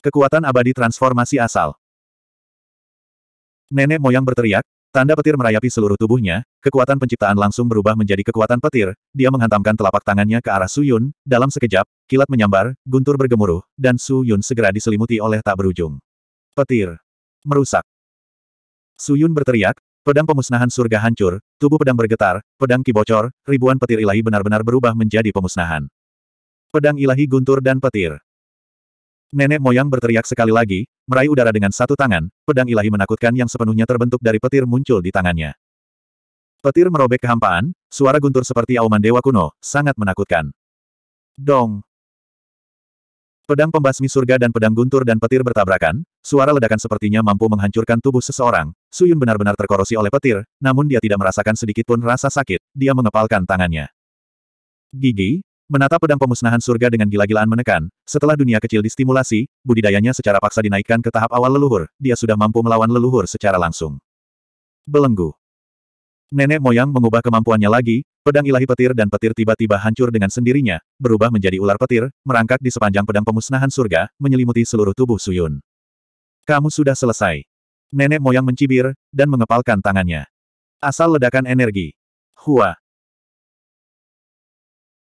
Kekuatan abadi transformasi asal. Nenek moyang berteriak, tanda petir merayapi seluruh tubuhnya, kekuatan penciptaan langsung berubah menjadi kekuatan petir, dia menghantamkan telapak tangannya ke arah Su Yun, dalam sekejap, kilat menyambar, guntur bergemuruh, dan Su Yun segera diselimuti oleh tak berujung. Petir. Merusak. Su Yun berteriak, pedang pemusnahan surga hancur, tubuh pedang bergetar, pedang kibocor, ribuan petir ilahi benar-benar berubah menjadi pemusnahan. Pedang ilahi guntur dan petir. Nenek moyang berteriak sekali lagi, meraih udara dengan satu tangan, pedang ilahi menakutkan yang sepenuhnya terbentuk dari petir muncul di tangannya. Petir merobek kehampaan, suara guntur seperti auman dewa kuno, sangat menakutkan. Dong! Pedang pembasmi surga dan pedang guntur dan petir bertabrakan, suara ledakan sepertinya mampu menghancurkan tubuh seseorang. Suyun benar-benar terkorosi oleh petir, namun dia tidak merasakan sedikitpun rasa sakit, dia mengepalkan tangannya. Gigi, Menata pedang pemusnahan surga dengan gila-gilaan menekan, setelah dunia kecil distimulasi, budidayanya secara paksa dinaikkan ke tahap awal leluhur, dia sudah mampu melawan leluhur secara langsung. Belenggu Nenek moyang mengubah kemampuannya lagi, pedang ilahi petir dan petir tiba-tiba hancur dengan sendirinya, berubah menjadi ular petir, merangkak di sepanjang pedang pemusnahan surga, menyelimuti seluruh tubuh Suyun. Kamu sudah selesai. Nenek moyang mencibir, dan mengepalkan tangannya. Asal ledakan energi. Hua,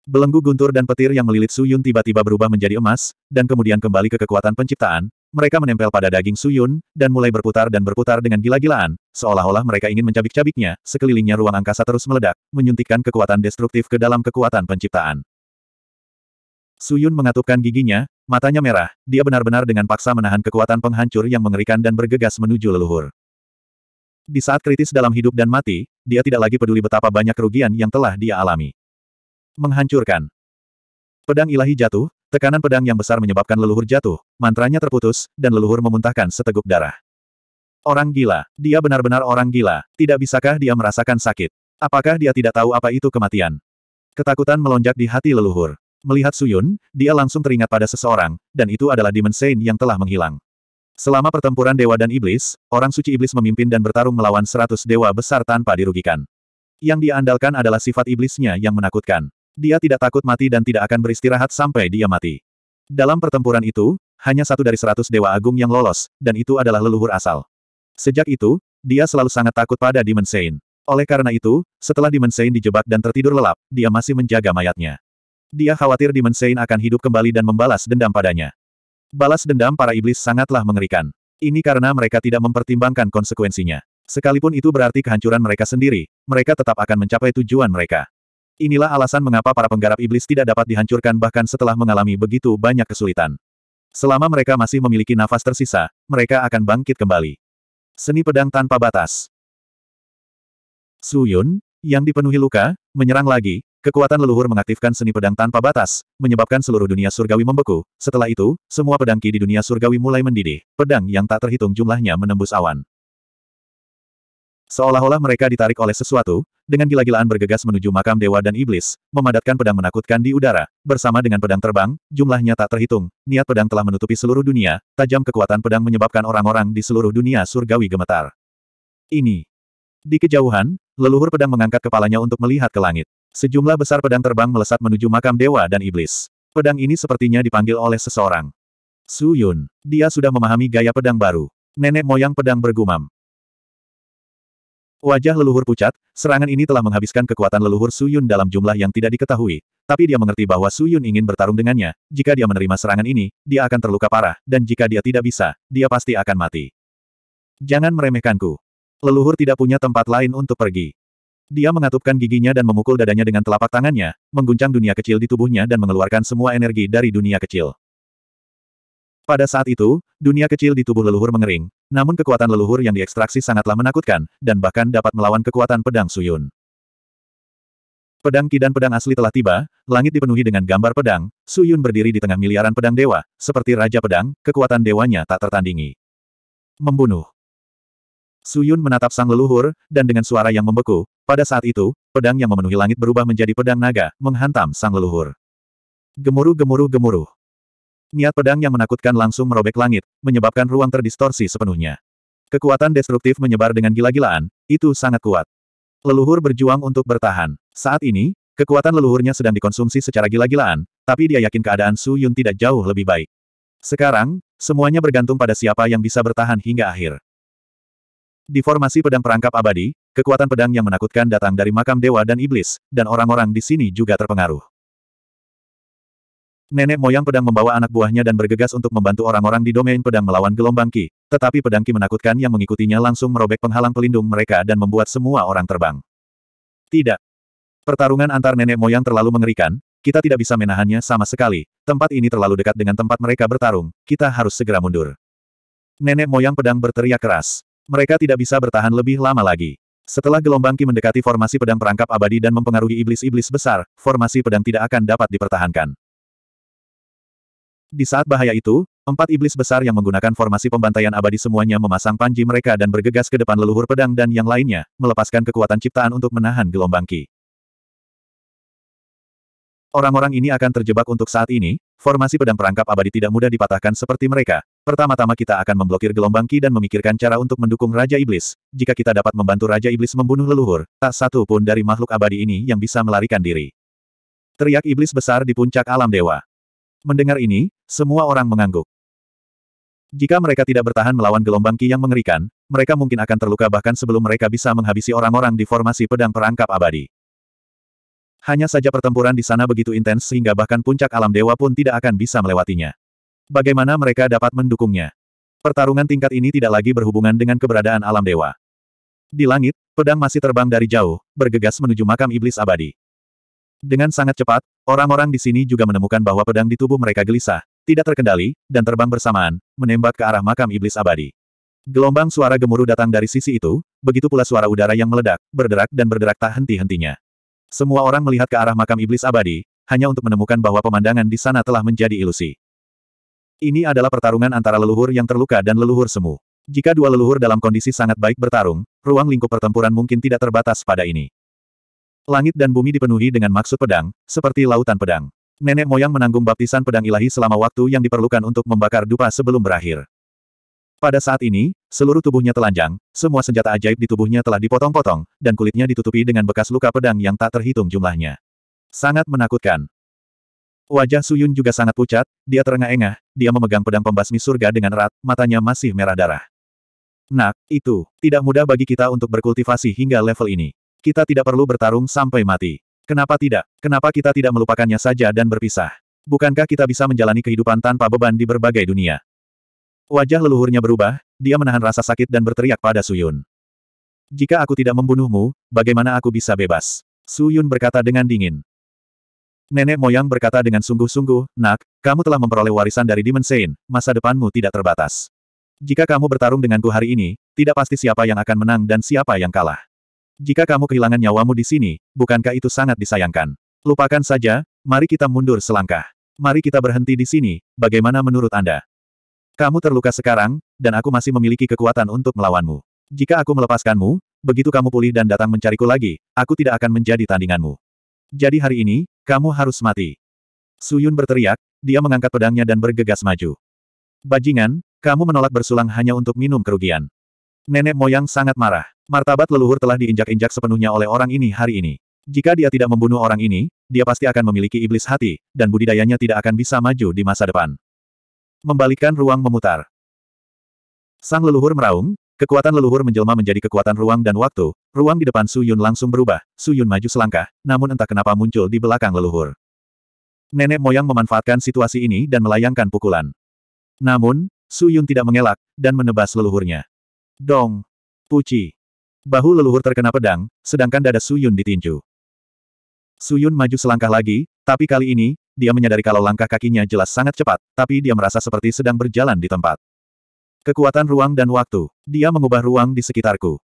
Belenggu guntur dan petir yang melilit Suyun tiba-tiba berubah menjadi emas, dan kemudian kembali ke kekuatan penciptaan, mereka menempel pada daging Suyun, dan mulai berputar dan berputar dengan gila-gilaan, seolah-olah mereka ingin mencabik-cabiknya, sekelilingnya ruang angkasa terus meledak, menyuntikkan kekuatan destruktif ke dalam kekuatan penciptaan. Suyun mengatupkan giginya, matanya merah, dia benar-benar dengan paksa menahan kekuatan penghancur yang mengerikan dan bergegas menuju leluhur. Di saat kritis dalam hidup dan mati, dia tidak lagi peduli betapa banyak kerugian yang telah dia alami menghancurkan. Pedang ilahi jatuh, tekanan pedang yang besar menyebabkan leluhur jatuh, mantranya terputus, dan leluhur memuntahkan seteguk darah. Orang gila, dia benar-benar orang gila, tidak bisakah dia merasakan sakit? Apakah dia tidak tahu apa itu kematian? Ketakutan melonjak di hati leluhur. Melihat Suyun, dia langsung teringat pada seseorang, dan itu adalah Demon Saint yang telah menghilang. Selama pertempuran Dewa dan Iblis, orang suci Iblis memimpin dan bertarung melawan seratus Dewa besar tanpa dirugikan. Yang diandalkan adalah sifat Iblisnya yang menakutkan. Dia tidak takut mati dan tidak akan beristirahat sampai dia mati. Dalam pertempuran itu, hanya satu dari seratus Dewa Agung yang lolos, dan itu adalah leluhur asal. Sejak itu, dia selalu sangat takut pada Demon Sein. Oleh karena itu, setelah Demon Sein dijebak dan tertidur lelap, dia masih menjaga mayatnya. Dia khawatir Demon Sein akan hidup kembali dan membalas dendam padanya. Balas dendam para iblis sangatlah mengerikan. Ini karena mereka tidak mempertimbangkan konsekuensinya. Sekalipun itu berarti kehancuran mereka sendiri, mereka tetap akan mencapai tujuan mereka. Inilah alasan mengapa para penggarap iblis tidak dapat dihancurkan bahkan setelah mengalami begitu banyak kesulitan. Selama mereka masih memiliki nafas tersisa, mereka akan bangkit kembali. Seni pedang tanpa batas. Suyun, yang dipenuhi luka, menyerang lagi, kekuatan leluhur mengaktifkan seni pedang tanpa batas, menyebabkan seluruh dunia surgawi membeku. Setelah itu, semua pedangki di dunia surgawi mulai mendidih, pedang yang tak terhitung jumlahnya menembus awan. Seolah-olah mereka ditarik oleh sesuatu, dengan gila-gilaan bergegas menuju makam dewa dan iblis, memadatkan pedang menakutkan di udara, bersama dengan pedang terbang, jumlahnya tak terhitung, niat pedang telah menutupi seluruh dunia, tajam kekuatan pedang menyebabkan orang-orang di seluruh dunia surgawi gemetar. Ini. Di kejauhan, leluhur pedang mengangkat kepalanya untuk melihat ke langit. Sejumlah besar pedang terbang melesat menuju makam dewa dan iblis. Pedang ini sepertinya dipanggil oleh seseorang. Su Yun. Dia sudah memahami gaya pedang baru. Nenek moyang pedang bergumam. Wajah leluhur pucat, serangan ini telah menghabiskan kekuatan leluhur Suyun dalam jumlah yang tidak diketahui, tapi dia mengerti bahwa Suyun ingin bertarung dengannya, jika dia menerima serangan ini, dia akan terluka parah, dan jika dia tidak bisa, dia pasti akan mati. Jangan meremehkanku. Leluhur tidak punya tempat lain untuk pergi. Dia mengatupkan giginya dan memukul dadanya dengan telapak tangannya, mengguncang dunia kecil di tubuhnya dan mengeluarkan semua energi dari dunia kecil. Pada saat itu, dunia kecil di tubuh leluhur mengering, namun kekuatan leluhur yang diekstraksi sangatlah menakutkan, dan bahkan dapat melawan kekuatan pedang Suyun. Pedang Ki dan pedang asli telah tiba, langit dipenuhi dengan gambar pedang, Suyun berdiri di tengah miliaran pedang dewa, seperti Raja Pedang, kekuatan dewanya tak tertandingi. Membunuh. Suyun menatap sang leluhur, dan dengan suara yang membeku, pada saat itu, pedang yang memenuhi langit berubah menjadi pedang naga, menghantam sang leluhur. Gemuruh gemuruh gemuruh. Niat pedang yang menakutkan langsung merobek langit, menyebabkan ruang terdistorsi sepenuhnya. Kekuatan destruktif menyebar dengan gila-gilaan, itu sangat kuat. Leluhur berjuang untuk bertahan. Saat ini, kekuatan leluhurnya sedang dikonsumsi secara gila-gilaan, tapi dia yakin keadaan Su Yun tidak jauh lebih baik. Sekarang, semuanya bergantung pada siapa yang bisa bertahan hingga akhir. Di formasi pedang perangkap abadi, kekuatan pedang yang menakutkan datang dari makam dewa dan iblis, dan orang-orang di sini juga terpengaruh. Nenek moyang pedang membawa anak buahnya dan bergegas untuk membantu orang-orang di domain pedang melawan gelombang Ki, tetapi pedang Ki menakutkan yang mengikutinya langsung merobek penghalang pelindung mereka dan membuat semua orang terbang. Tidak. Pertarungan antar nenek moyang terlalu mengerikan, kita tidak bisa menahannya sama sekali, tempat ini terlalu dekat dengan tempat mereka bertarung, kita harus segera mundur. Nenek moyang pedang berteriak keras. Mereka tidak bisa bertahan lebih lama lagi. Setelah gelombang Ki mendekati formasi pedang perangkap abadi dan mempengaruhi iblis-iblis besar, formasi pedang tidak akan dapat dipertahankan. Di saat bahaya itu, empat iblis besar yang menggunakan formasi pembantaian abadi semuanya memasang panji mereka dan bergegas ke depan leluhur pedang dan yang lainnya, melepaskan kekuatan ciptaan untuk menahan gelombang ki. Orang-orang ini akan terjebak untuk saat ini, formasi pedang perangkap abadi tidak mudah dipatahkan seperti mereka. Pertama-tama kita akan memblokir gelombang ki dan memikirkan cara untuk mendukung Raja Iblis. Jika kita dapat membantu Raja Iblis membunuh leluhur, tak satu pun dari makhluk abadi ini yang bisa melarikan diri. Teriak iblis besar di puncak alam dewa. Mendengar ini, semua orang mengangguk. Jika mereka tidak bertahan melawan gelombang Ki yang mengerikan, mereka mungkin akan terluka bahkan sebelum mereka bisa menghabisi orang-orang di formasi pedang perangkap abadi. Hanya saja pertempuran di sana begitu intens sehingga bahkan puncak alam dewa pun tidak akan bisa melewatinya. Bagaimana mereka dapat mendukungnya? Pertarungan tingkat ini tidak lagi berhubungan dengan keberadaan alam dewa. Di langit, pedang masih terbang dari jauh, bergegas menuju makam iblis abadi. Dengan sangat cepat, orang-orang di sini juga menemukan bahwa pedang di tubuh mereka gelisah, tidak terkendali, dan terbang bersamaan, menembak ke arah makam iblis abadi. Gelombang suara gemuruh datang dari sisi itu, begitu pula suara udara yang meledak, berderak dan berderak tak henti-hentinya. Semua orang melihat ke arah makam iblis abadi, hanya untuk menemukan bahwa pemandangan di sana telah menjadi ilusi. Ini adalah pertarungan antara leluhur yang terluka dan leluhur semu. Jika dua leluhur dalam kondisi sangat baik bertarung, ruang lingkup pertempuran mungkin tidak terbatas pada ini. Langit dan bumi dipenuhi dengan maksud pedang, seperti lautan pedang. Nenek moyang menanggung baptisan pedang ilahi selama waktu yang diperlukan untuk membakar dupa sebelum berakhir. Pada saat ini, seluruh tubuhnya telanjang, semua senjata ajaib di tubuhnya telah dipotong-potong, dan kulitnya ditutupi dengan bekas luka pedang yang tak terhitung jumlahnya. Sangat menakutkan. Wajah Suyun juga sangat pucat, dia terengah-engah, dia memegang pedang pembasmi surga dengan erat, matanya masih merah darah. Nak, itu, tidak mudah bagi kita untuk berkultivasi hingga level ini. Kita tidak perlu bertarung sampai mati. Kenapa tidak? Kenapa kita tidak melupakannya saja dan berpisah? Bukankah kita bisa menjalani kehidupan tanpa beban di berbagai dunia? Wajah leluhurnya berubah, dia menahan rasa sakit dan berteriak pada Suyun. Jika aku tidak membunuhmu, bagaimana aku bisa bebas? Suyun berkata dengan dingin. Nenek moyang berkata dengan sungguh-sungguh, Nak, kamu telah memperoleh warisan dari Demon Saint, masa depanmu tidak terbatas. Jika kamu bertarung denganku hari ini, tidak pasti siapa yang akan menang dan siapa yang kalah. Jika kamu kehilangan nyawamu di sini, bukankah itu sangat disayangkan? Lupakan saja, mari kita mundur selangkah. Mari kita berhenti di sini, bagaimana menurut Anda? Kamu terluka sekarang, dan aku masih memiliki kekuatan untuk melawanmu. Jika aku melepaskanmu, begitu kamu pulih dan datang mencariku lagi, aku tidak akan menjadi tandinganmu. Jadi hari ini, kamu harus mati. Suyun berteriak, dia mengangkat pedangnya dan bergegas maju. Bajingan, kamu menolak bersulang hanya untuk minum kerugian. Nenek moyang sangat marah. Martabat leluhur telah diinjak-injak sepenuhnya oleh orang ini hari ini. Jika dia tidak membunuh orang ini, dia pasti akan memiliki iblis hati, dan budidayanya tidak akan bisa maju di masa depan. Membalikkan ruang memutar. Sang leluhur meraung, kekuatan leluhur menjelma menjadi kekuatan ruang dan waktu, ruang di depan Su Yun langsung berubah, Su Yun maju selangkah, namun entah kenapa muncul di belakang leluhur. Nenek moyang memanfaatkan situasi ini dan melayangkan pukulan. Namun, Su Yun tidak mengelak, dan menebas leluhurnya. Dong! Puci! Bahu leluhur terkena pedang, sedangkan dada Suyun ditinju. Suyun maju selangkah lagi, tapi kali ini, dia menyadari kalau langkah kakinya jelas sangat cepat, tapi dia merasa seperti sedang berjalan di tempat. Kekuatan ruang dan waktu. Dia mengubah ruang di sekitarku.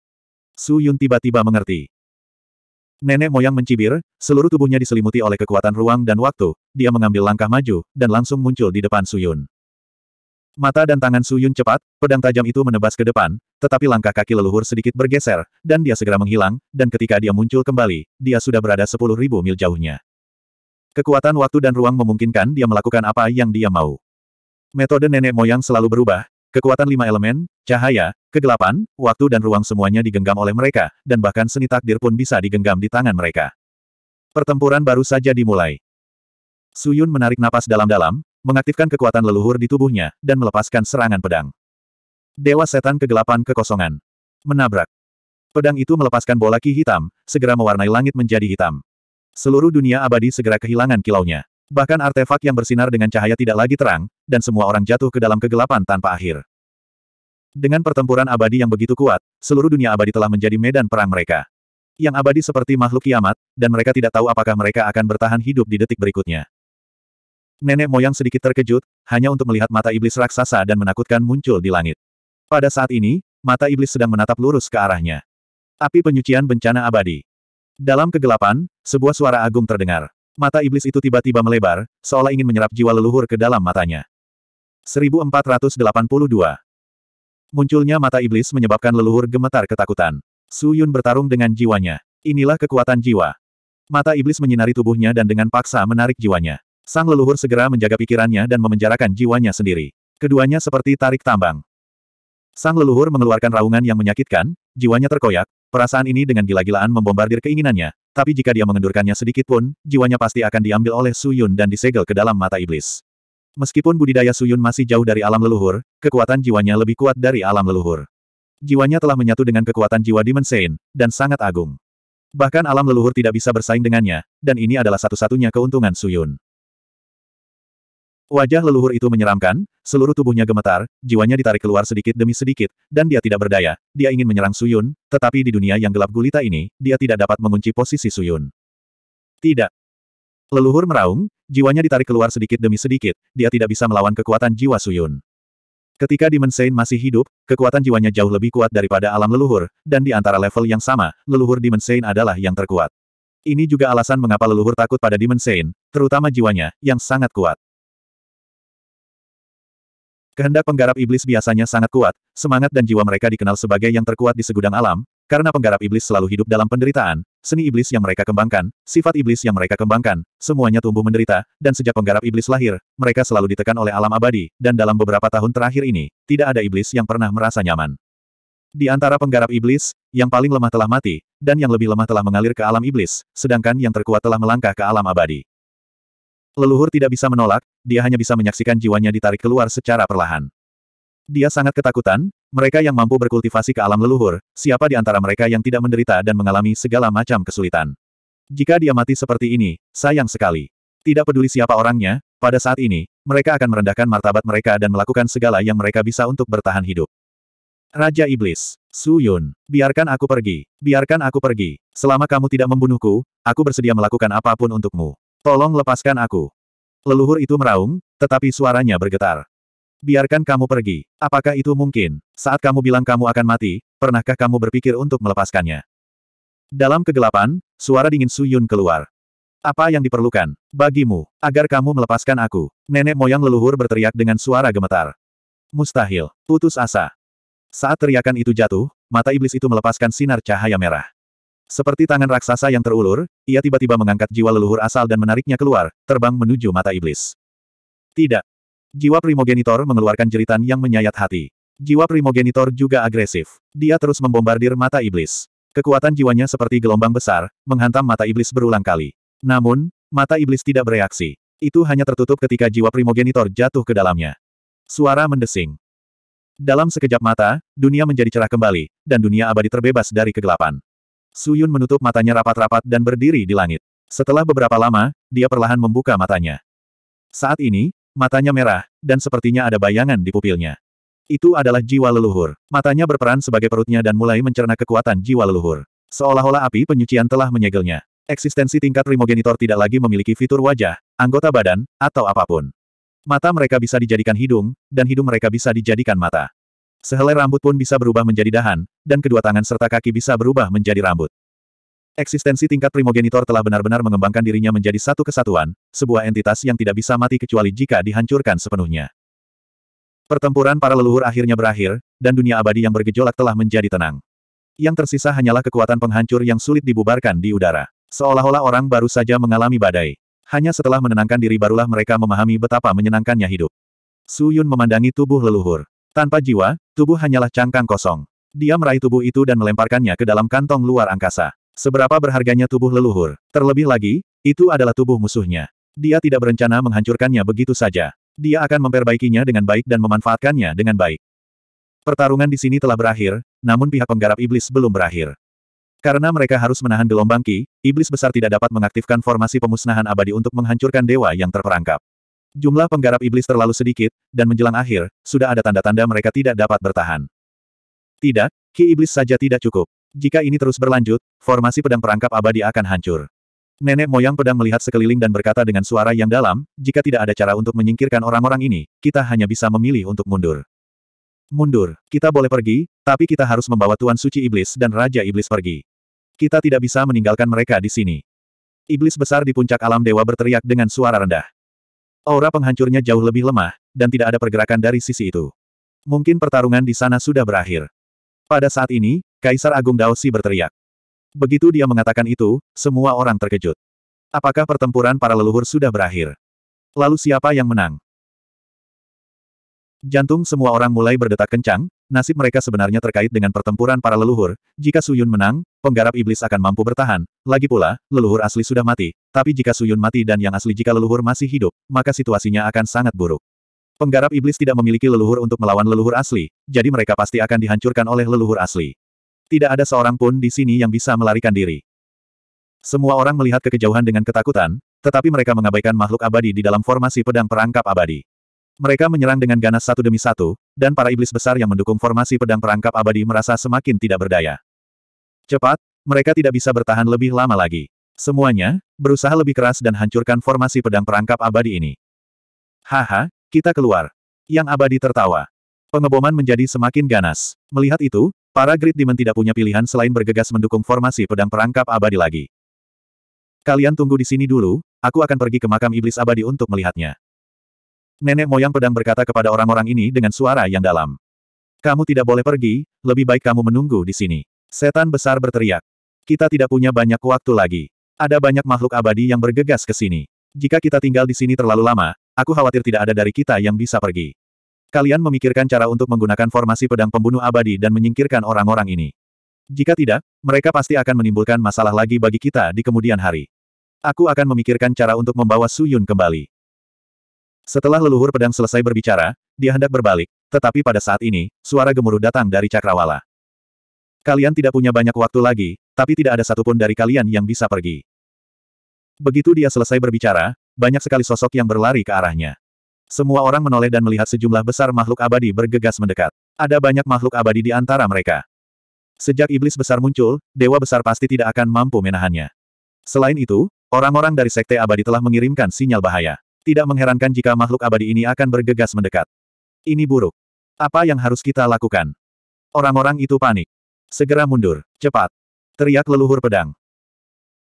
Suyun tiba-tiba mengerti. Nenek moyang mencibir, seluruh tubuhnya diselimuti oleh kekuatan ruang dan waktu, dia mengambil langkah maju, dan langsung muncul di depan Suyun. Mata dan tangan Su Yun cepat, pedang tajam itu menebas ke depan, tetapi langkah kaki leluhur sedikit bergeser, dan dia segera menghilang, dan ketika dia muncul kembali, dia sudah berada sepuluh ribu mil jauhnya. Kekuatan waktu dan ruang memungkinkan dia melakukan apa yang dia mau. Metode nenek moyang selalu berubah, kekuatan lima elemen, cahaya, kegelapan, waktu dan ruang semuanya digenggam oleh mereka, dan bahkan seni takdir pun bisa digenggam di tangan mereka. Pertempuran baru saja dimulai. Suyun menarik napas dalam-dalam, mengaktifkan kekuatan leluhur di tubuhnya, dan melepaskan serangan pedang. Dewa setan kegelapan kekosongan. Menabrak. Pedang itu melepaskan bola ki hitam, segera mewarnai langit menjadi hitam. Seluruh dunia abadi segera kehilangan kilaunya. Bahkan artefak yang bersinar dengan cahaya tidak lagi terang, dan semua orang jatuh ke dalam kegelapan tanpa akhir. Dengan pertempuran abadi yang begitu kuat, seluruh dunia abadi telah menjadi medan perang mereka. Yang abadi seperti makhluk kiamat, dan mereka tidak tahu apakah mereka akan bertahan hidup di detik berikutnya. Nenek moyang sedikit terkejut, hanya untuk melihat mata iblis raksasa dan menakutkan muncul di langit. Pada saat ini, mata iblis sedang menatap lurus ke arahnya. Api penyucian bencana abadi. Dalam kegelapan, sebuah suara agung terdengar. Mata iblis itu tiba-tiba melebar, seolah ingin menyerap jiwa leluhur ke dalam matanya. 1482 Munculnya mata iblis menyebabkan leluhur gemetar ketakutan. Su Yun bertarung dengan jiwanya. Inilah kekuatan jiwa. Mata iblis menyinari tubuhnya dan dengan paksa menarik jiwanya. Sang leluhur segera menjaga pikirannya dan memenjarakan jiwanya sendiri. Keduanya seperti tarik tambang. Sang leluhur mengeluarkan raungan yang menyakitkan, jiwanya terkoyak, perasaan ini dengan gila-gilaan membombardir keinginannya, tapi jika dia mengendurkannya sedikit pun, jiwanya pasti akan diambil oleh Suyun dan disegel ke dalam mata iblis. Meskipun budidaya Suyun masih jauh dari alam leluhur, kekuatan jiwanya lebih kuat dari alam leluhur. Jiwanya telah menyatu dengan kekuatan jiwa Dimensein, dan sangat agung. Bahkan alam leluhur tidak bisa bersaing dengannya, dan ini adalah satu-satunya keuntungan Suyun. Wajah leluhur itu menyeramkan, seluruh tubuhnya gemetar, jiwanya ditarik keluar sedikit demi sedikit, dan dia tidak berdaya. Dia ingin menyerang Suyun, tetapi di dunia yang gelap gulita ini, dia tidak dapat mengunci posisi Suyun. Tidak. Leluhur meraung, jiwanya ditarik keluar sedikit demi sedikit, dia tidak bisa melawan kekuatan jiwa Suyun. Ketika Demon Saint masih hidup, kekuatan jiwanya jauh lebih kuat daripada alam leluhur, dan di antara level yang sama, leluhur Demon Saint adalah yang terkuat. Ini juga alasan mengapa leluhur takut pada Demon Saint, terutama jiwanya, yang sangat kuat. Kehendak penggarap iblis biasanya sangat kuat, semangat dan jiwa mereka dikenal sebagai yang terkuat di segudang alam, karena penggarap iblis selalu hidup dalam penderitaan, seni iblis yang mereka kembangkan, sifat iblis yang mereka kembangkan, semuanya tumbuh menderita, dan sejak penggarap iblis lahir, mereka selalu ditekan oleh alam abadi, dan dalam beberapa tahun terakhir ini, tidak ada iblis yang pernah merasa nyaman. Di antara penggarap iblis, yang paling lemah telah mati, dan yang lebih lemah telah mengalir ke alam iblis, sedangkan yang terkuat telah melangkah ke alam abadi. Leluhur tidak bisa menolak, dia hanya bisa menyaksikan jiwanya ditarik keluar secara perlahan. Dia sangat ketakutan, mereka yang mampu berkultivasi ke alam leluhur, siapa di antara mereka yang tidak menderita dan mengalami segala macam kesulitan. Jika dia mati seperti ini, sayang sekali. Tidak peduli siapa orangnya, pada saat ini, mereka akan merendahkan martabat mereka dan melakukan segala yang mereka bisa untuk bertahan hidup. Raja Iblis. Su Yun. Biarkan aku pergi. Biarkan aku pergi. Selama kamu tidak membunuhku, aku bersedia melakukan apapun untukmu. Tolong lepaskan aku. Leluhur itu meraung, tetapi suaranya bergetar. Biarkan kamu pergi. Apakah itu mungkin? Saat kamu bilang kamu akan mati, pernahkah kamu berpikir untuk melepaskannya? Dalam kegelapan, suara dingin Suyun keluar. Apa yang diperlukan? Bagimu, agar kamu melepaskan aku. Nenek moyang leluhur berteriak dengan suara gemetar. Mustahil. Putus asa. Saat teriakan itu jatuh, mata iblis itu melepaskan sinar cahaya merah. Seperti tangan raksasa yang terulur, ia tiba-tiba mengangkat jiwa leluhur asal dan menariknya keluar, terbang menuju mata iblis. Tidak. Jiwa primogenitor mengeluarkan jeritan yang menyayat hati. Jiwa primogenitor juga agresif. Dia terus membombardir mata iblis. Kekuatan jiwanya seperti gelombang besar, menghantam mata iblis berulang kali. Namun, mata iblis tidak bereaksi. Itu hanya tertutup ketika jiwa primogenitor jatuh ke dalamnya. Suara mendesing. Dalam sekejap mata, dunia menjadi cerah kembali, dan dunia abadi terbebas dari kegelapan. Su Yun menutup matanya rapat-rapat dan berdiri di langit. Setelah beberapa lama, dia perlahan membuka matanya. Saat ini, matanya merah, dan sepertinya ada bayangan di pupilnya. Itu adalah jiwa leluhur. Matanya berperan sebagai perutnya dan mulai mencerna kekuatan jiwa leluhur. Seolah-olah api penyucian telah menyegelnya. Eksistensi tingkat primogenitor tidak lagi memiliki fitur wajah, anggota badan, atau apapun. Mata mereka bisa dijadikan hidung, dan hidung mereka bisa dijadikan mata. Sehelai rambut pun bisa berubah menjadi dahan, dan kedua tangan serta kaki bisa berubah menjadi rambut. Eksistensi tingkat primogenitor telah benar-benar mengembangkan dirinya menjadi satu kesatuan, sebuah entitas yang tidak bisa mati kecuali jika dihancurkan sepenuhnya. Pertempuran para leluhur akhirnya berakhir, dan dunia abadi yang bergejolak telah menjadi tenang. Yang tersisa hanyalah kekuatan penghancur yang sulit dibubarkan di udara. Seolah-olah orang baru saja mengalami badai. Hanya setelah menenangkan diri barulah mereka memahami betapa menyenangkannya hidup. Su Yun memandangi tubuh leluhur. Tanpa jiwa, tubuh hanyalah cangkang kosong. Dia meraih tubuh itu dan melemparkannya ke dalam kantong luar angkasa. Seberapa berharganya tubuh leluhur? Terlebih lagi, itu adalah tubuh musuhnya. Dia tidak berencana menghancurkannya begitu saja. Dia akan memperbaikinya dengan baik dan memanfaatkannya dengan baik. Pertarungan di sini telah berakhir, namun pihak penggarap iblis belum berakhir. Karena mereka harus menahan gelombang ki, iblis besar tidak dapat mengaktifkan formasi pemusnahan abadi untuk menghancurkan dewa yang terperangkap. Jumlah penggarap iblis terlalu sedikit, dan menjelang akhir, sudah ada tanda-tanda mereka tidak dapat bertahan. Tidak, ki iblis saja tidak cukup. Jika ini terus berlanjut, formasi pedang perangkap abadi akan hancur. Nenek moyang pedang melihat sekeliling dan berkata dengan suara yang dalam, jika tidak ada cara untuk menyingkirkan orang-orang ini, kita hanya bisa memilih untuk mundur. Mundur, kita boleh pergi, tapi kita harus membawa Tuan Suci Iblis dan Raja Iblis pergi. Kita tidak bisa meninggalkan mereka di sini. Iblis besar di puncak alam dewa berteriak dengan suara rendah. Aura penghancurnya jauh lebih lemah, dan tidak ada pergerakan dari sisi itu. Mungkin pertarungan di sana sudah berakhir. Pada saat ini, Kaisar Agung Daosi berteriak. Begitu dia mengatakan itu, semua orang terkejut. Apakah pertempuran para leluhur sudah berakhir? Lalu siapa yang menang? Jantung semua orang mulai berdetak kencang, nasib mereka sebenarnya terkait dengan pertempuran para leluhur. Jika Suyun menang, penggarap iblis akan mampu bertahan. Lagi pula, leluhur asli sudah mati. Tapi jika Suyun mati dan yang asli jika leluhur masih hidup, maka situasinya akan sangat buruk. Penggarap iblis tidak memiliki leluhur untuk melawan leluhur asli, jadi mereka pasti akan dihancurkan oleh leluhur asli. Tidak ada seorang pun di sini yang bisa melarikan diri. Semua orang melihat kekejauhan dengan ketakutan, tetapi mereka mengabaikan makhluk abadi di dalam formasi pedang perangkap abadi. Mereka menyerang dengan ganas satu demi satu, dan para iblis besar yang mendukung formasi pedang perangkap abadi merasa semakin tidak berdaya. Cepat, mereka tidak bisa bertahan lebih lama lagi. Semuanya, berusaha lebih keras dan hancurkan formasi pedang perangkap abadi ini. Haha, kita keluar. Yang abadi tertawa. Pengeboman menjadi semakin ganas. Melihat itu, para Great Demon tidak punya pilihan selain bergegas mendukung formasi pedang perangkap abadi lagi. Kalian tunggu di sini dulu, aku akan pergi ke makam iblis abadi untuk melihatnya. Nenek moyang pedang berkata kepada orang-orang ini dengan suara yang dalam. Kamu tidak boleh pergi, lebih baik kamu menunggu di sini. Setan besar berteriak. Kita tidak punya banyak waktu lagi. Ada banyak makhluk abadi yang bergegas ke sini. Jika kita tinggal di sini terlalu lama, aku khawatir tidak ada dari kita yang bisa pergi. Kalian memikirkan cara untuk menggunakan formasi pedang pembunuh abadi dan menyingkirkan orang-orang ini. Jika tidak, mereka pasti akan menimbulkan masalah lagi bagi kita di kemudian hari. Aku akan memikirkan cara untuk membawa Suyun kembali. Setelah leluhur pedang selesai berbicara, dia hendak berbalik, tetapi pada saat ini, suara gemuruh datang dari Cakrawala. Kalian tidak punya banyak waktu lagi, tapi tidak ada satupun dari kalian yang bisa pergi. Begitu dia selesai berbicara, banyak sekali sosok yang berlari ke arahnya. Semua orang menoleh dan melihat sejumlah besar makhluk abadi bergegas mendekat. Ada banyak makhluk abadi di antara mereka. Sejak iblis besar muncul, dewa besar pasti tidak akan mampu menahannya. Selain itu, orang-orang dari sekte abadi telah mengirimkan sinyal bahaya. Tidak mengherankan jika makhluk abadi ini akan bergegas mendekat. Ini buruk. Apa yang harus kita lakukan? Orang-orang itu panik. Segera mundur, cepat. Teriak leluhur pedang.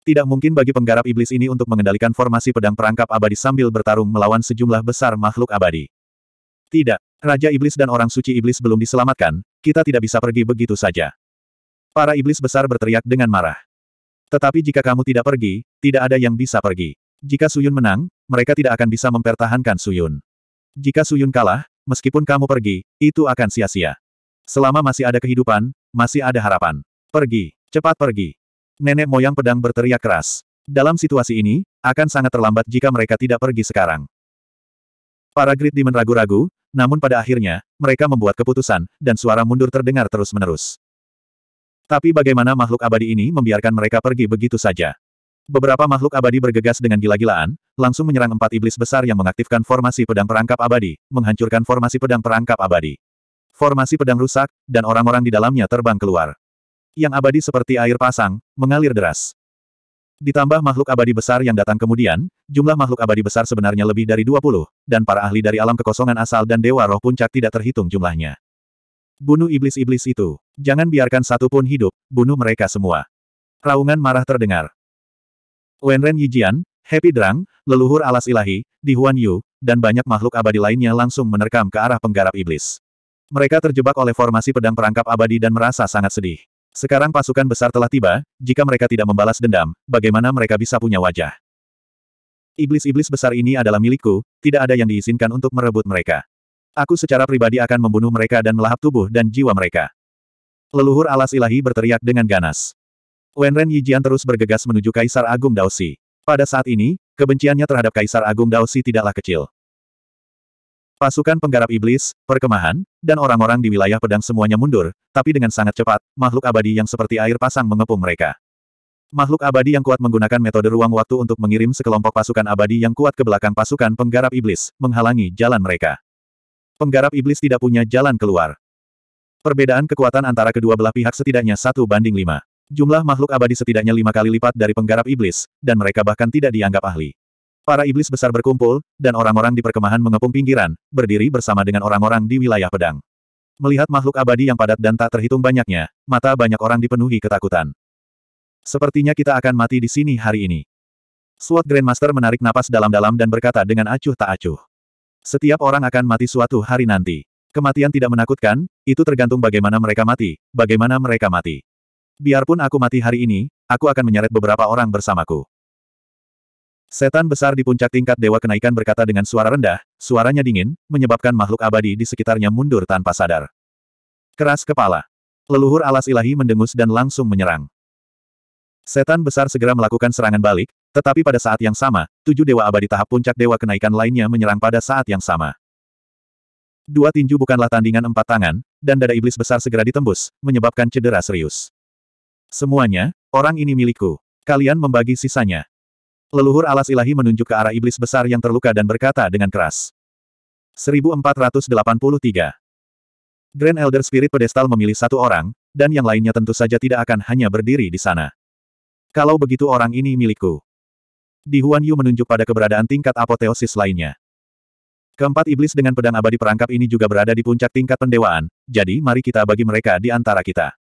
Tidak mungkin bagi penggarap iblis ini untuk mengendalikan formasi pedang perangkap abadi sambil bertarung melawan sejumlah besar makhluk abadi. Tidak, Raja Iblis dan orang suci iblis belum diselamatkan, kita tidak bisa pergi begitu saja. Para iblis besar berteriak dengan marah. Tetapi jika kamu tidak pergi, tidak ada yang bisa pergi. Jika Suyun menang, mereka tidak akan bisa mempertahankan Suyun. Jika Suyun kalah, meskipun kamu pergi, itu akan sia-sia. Selama masih ada kehidupan, masih ada harapan. Pergi, cepat pergi. Nenek moyang pedang berteriak keras. Dalam situasi ini, akan sangat terlambat jika mereka tidak pergi sekarang. Para Great Demon ragu-ragu, namun pada akhirnya, mereka membuat keputusan, dan suara mundur terdengar terus-menerus. Tapi bagaimana makhluk abadi ini membiarkan mereka pergi begitu saja? Beberapa makhluk abadi bergegas dengan gila-gilaan, langsung menyerang empat iblis besar yang mengaktifkan formasi pedang perangkap abadi, menghancurkan formasi pedang perangkap abadi. Formasi pedang rusak, dan orang-orang di dalamnya terbang keluar. Yang abadi seperti air pasang, mengalir deras. Ditambah makhluk abadi besar yang datang kemudian, jumlah makhluk abadi besar sebenarnya lebih dari 20, dan para ahli dari alam kekosongan asal dan dewa roh puncak tidak terhitung jumlahnya. Bunuh iblis-iblis itu. Jangan biarkan satu pun hidup, bunuh mereka semua. Raungan marah terdengar. Wenren Yijian, Happy Drang, leluhur alas ilahi, di Huan Yu, dan banyak makhluk abadi lainnya langsung menerkam ke arah penggarap iblis. Mereka terjebak oleh formasi pedang perangkap abadi dan merasa sangat sedih. Sekarang pasukan besar telah tiba, jika mereka tidak membalas dendam, bagaimana mereka bisa punya wajah? Iblis-iblis besar ini adalah milikku, tidak ada yang diizinkan untuk merebut mereka. Aku secara pribadi akan membunuh mereka dan melahap tubuh dan jiwa mereka. Leluhur alas ilahi berteriak dengan ganas. Wenren Yijian terus bergegas menuju Kaisar Agung Daosi. Pada saat ini, kebenciannya terhadap Kaisar Agung Daosi tidaklah kecil. Pasukan penggarap iblis, perkemahan, dan orang-orang di wilayah pedang semuanya mundur, tapi dengan sangat cepat, makhluk abadi yang seperti air pasang mengepung mereka. Makhluk abadi yang kuat menggunakan metode ruang waktu untuk mengirim sekelompok pasukan abadi yang kuat ke belakang pasukan penggarap iblis, menghalangi jalan mereka. Penggarap iblis tidak punya jalan keluar. Perbedaan kekuatan antara kedua belah pihak setidaknya satu banding lima. Jumlah makhluk abadi setidaknya lima kali lipat dari penggarap iblis, dan mereka bahkan tidak dianggap ahli. Para iblis besar berkumpul, dan orang-orang di perkemahan mengepung pinggiran, berdiri bersama dengan orang-orang di wilayah pedang. Melihat makhluk abadi yang padat dan tak terhitung banyaknya, mata banyak orang dipenuhi ketakutan. Sepertinya kita akan mati di sini hari ini. Sword Grandmaster menarik napas dalam-dalam dan berkata dengan acuh tak acuh. Setiap orang akan mati suatu hari nanti. Kematian tidak menakutkan, itu tergantung bagaimana mereka mati, bagaimana mereka mati. Biarpun aku mati hari ini, aku akan menyeret beberapa orang bersamaku. Setan besar di puncak tingkat dewa kenaikan berkata dengan suara rendah, suaranya dingin, menyebabkan makhluk abadi di sekitarnya mundur tanpa sadar. Keras kepala. Leluhur alas ilahi mendengus dan langsung menyerang. Setan besar segera melakukan serangan balik, tetapi pada saat yang sama, tujuh dewa abadi tahap puncak dewa kenaikan lainnya menyerang pada saat yang sama. Dua tinju bukanlah tandingan empat tangan, dan dada iblis besar segera ditembus, menyebabkan cedera serius. Semuanya, orang ini milikku. Kalian membagi sisanya. Leluhur alas ilahi menunjuk ke arah iblis besar yang terluka dan berkata dengan keras. 1483 Grand Elder Spirit Pedestal memilih satu orang, dan yang lainnya tentu saja tidak akan hanya berdiri di sana. Kalau begitu orang ini milikku. Di Huan Yu menunjuk pada keberadaan tingkat apoteosis lainnya. Keempat iblis dengan pedang abadi perangkap ini juga berada di puncak tingkat pendewaan, jadi mari kita bagi mereka di antara kita.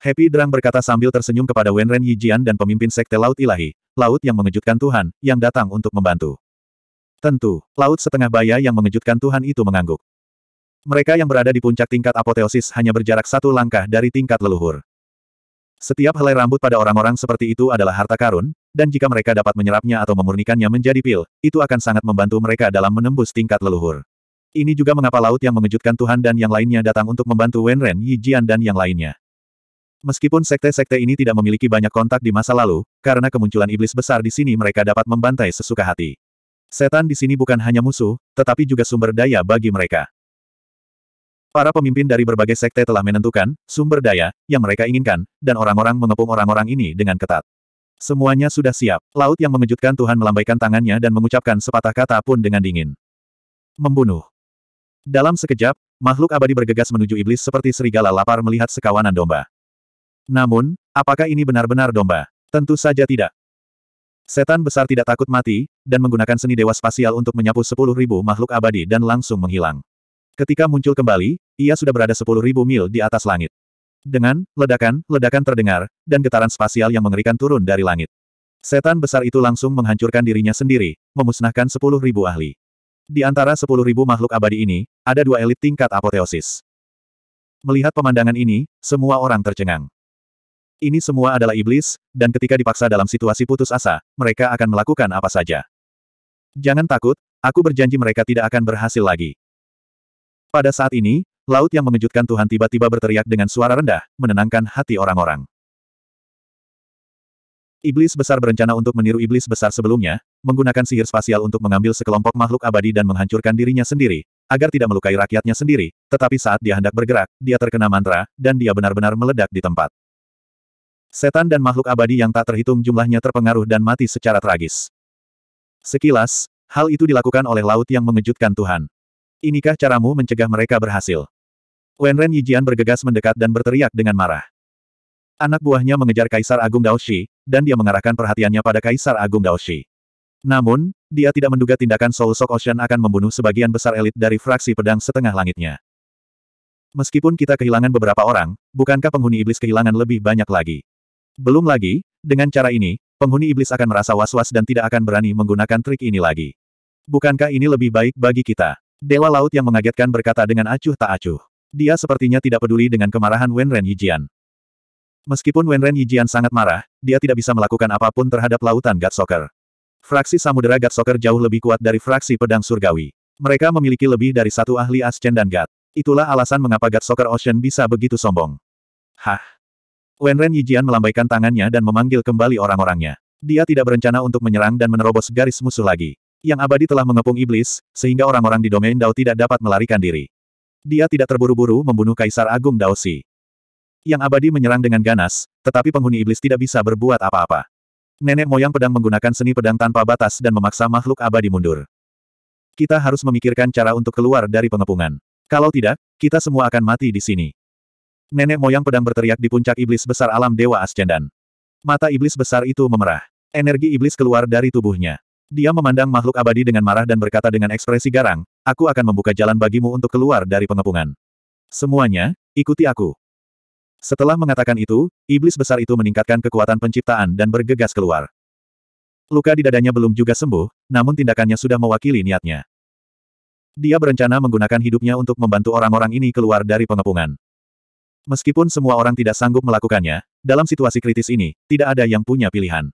Happy Drang berkata sambil tersenyum kepada Wenren Yijian dan pemimpin Sekte Laut Ilahi, Laut yang mengejutkan Tuhan, yang datang untuk membantu. Tentu, Laut setengah baya yang mengejutkan Tuhan itu mengangguk. Mereka yang berada di puncak tingkat apoteosis hanya berjarak satu langkah dari tingkat leluhur. Setiap helai rambut pada orang-orang seperti itu adalah harta karun, dan jika mereka dapat menyerapnya atau memurnikannya menjadi pil, itu akan sangat membantu mereka dalam menembus tingkat leluhur. Ini juga mengapa laut yang mengejutkan Tuhan dan yang lainnya datang untuk membantu Wenren, Yijian dan yang lainnya. Meskipun sekte-sekte ini tidak memiliki banyak kontak di masa lalu, karena kemunculan iblis besar di sini mereka dapat membantai sesuka hati. Setan di sini bukan hanya musuh, tetapi juga sumber daya bagi mereka. Para pemimpin dari berbagai sekte telah menentukan sumber daya yang mereka inginkan, dan orang-orang mengepung orang-orang ini dengan ketat. Semuanya sudah siap. Laut yang mengejutkan Tuhan melambaikan tangannya dan mengucapkan sepatah kata pun dengan dingin. Membunuh. Dalam sekejap, makhluk abadi bergegas menuju iblis seperti serigala lapar melihat sekawanan domba. Namun, apakah ini benar-benar domba? Tentu saja tidak. Setan besar tidak takut mati, dan menggunakan seni dewa spasial untuk menyapu sepuluh ribu makhluk abadi dan langsung menghilang. Ketika muncul kembali, ia sudah berada sepuluh ribu mil di atas langit. Dengan ledakan, ledakan terdengar, dan getaran spasial yang mengerikan turun dari langit. Setan besar itu langsung menghancurkan dirinya sendiri, memusnahkan sepuluh ribu ahli. Di antara sepuluh ribu makhluk abadi ini, ada dua elit tingkat apoteosis. Melihat pemandangan ini, semua orang tercengang. Ini semua adalah iblis, dan ketika dipaksa dalam situasi putus asa, mereka akan melakukan apa saja. Jangan takut, aku berjanji mereka tidak akan berhasil lagi. Pada saat ini, laut yang mengejutkan Tuhan tiba-tiba berteriak dengan suara rendah, menenangkan hati orang-orang. Iblis besar berencana untuk meniru iblis besar sebelumnya, menggunakan sihir spasial untuk mengambil sekelompok makhluk abadi dan menghancurkan dirinya sendiri, agar tidak melukai rakyatnya sendiri, tetapi saat dia hendak bergerak, dia terkena mantra, dan dia benar-benar meledak di tempat. Setan dan makhluk abadi yang tak terhitung jumlahnya terpengaruh dan mati secara tragis. Sekilas, hal itu dilakukan oleh laut yang mengejutkan Tuhan. Inikah caramu mencegah mereka berhasil? Wenren Yijian bergegas mendekat dan berteriak dengan marah. Anak buahnya mengejar Kaisar Agung Daoshi, dan dia mengarahkan perhatiannya pada Kaisar Agung Daoshi. Namun, dia tidak menduga tindakan Soul Sok Ocean akan membunuh sebagian besar elit dari fraksi pedang setengah langitnya. Meskipun kita kehilangan beberapa orang, bukankah penghuni iblis kehilangan lebih banyak lagi? Belum lagi, dengan cara ini, penghuni iblis akan merasa was-was dan tidak akan berani menggunakan trik ini lagi. Bukankah ini lebih baik bagi kita? Dewa Laut yang mengagetkan berkata dengan acuh tak acuh. Dia sepertinya tidak peduli dengan kemarahan Wenren Yijian. Meskipun Wenren Yijian sangat marah, dia tidak bisa melakukan apapun terhadap lautan Gatsoker. Fraksi Samudera Gatsoker jauh lebih kuat dari fraksi Pedang Surgawi. Mereka memiliki lebih dari satu ahli Ascendant Gat. Itulah alasan mengapa Gatsoker Ocean bisa begitu sombong. Hah? Wenren Yijian melambaikan tangannya dan memanggil kembali orang-orangnya. Dia tidak berencana untuk menyerang dan menerobos garis musuh lagi. Yang abadi telah mengepung iblis, sehingga orang-orang di domain Dao tidak dapat melarikan diri. Dia tidak terburu-buru membunuh Kaisar Agung Dao Si. Yang abadi menyerang dengan ganas, tetapi penghuni iblis tidak bisa berbuat apa-apa. Nenek moyang pedang menggunakan seni pedang tanpa batas dan memaksa makhluk abadi mundur. Kita harus memikirkan cara untuk keluar dari pengepungan. Kalau tidak, kita semua akan mati di sini. Nenek moyang pedang berteriak di puncak iblis besar alam Dewa Ascendan. Mata iblis besar itu memerah. Energi iblis keluar dari tubuhnya. Dia memandang makhluk abadi dengan marah dan berkata dengan ekspresi garang, aku akan membuka jalan bagimu untuk keluar dari pengepungan. Semuanya, ikuti aku. Setelah mengatakan itu, iblis besar itu meningkatkan kekuatan penciptaan dan bergegas keluar. Luka di dadanya belum juga sembuh, namun tindakannya sudah mewakili niatnya. Dia berencana menggunakan hidupnya untuk membantu orang-orang ini keluar dari pengepungan. Meskipun semua orang tidak sanggup melakukannya, dalam situasi kritis ini, tidak ada yang punya pilihan.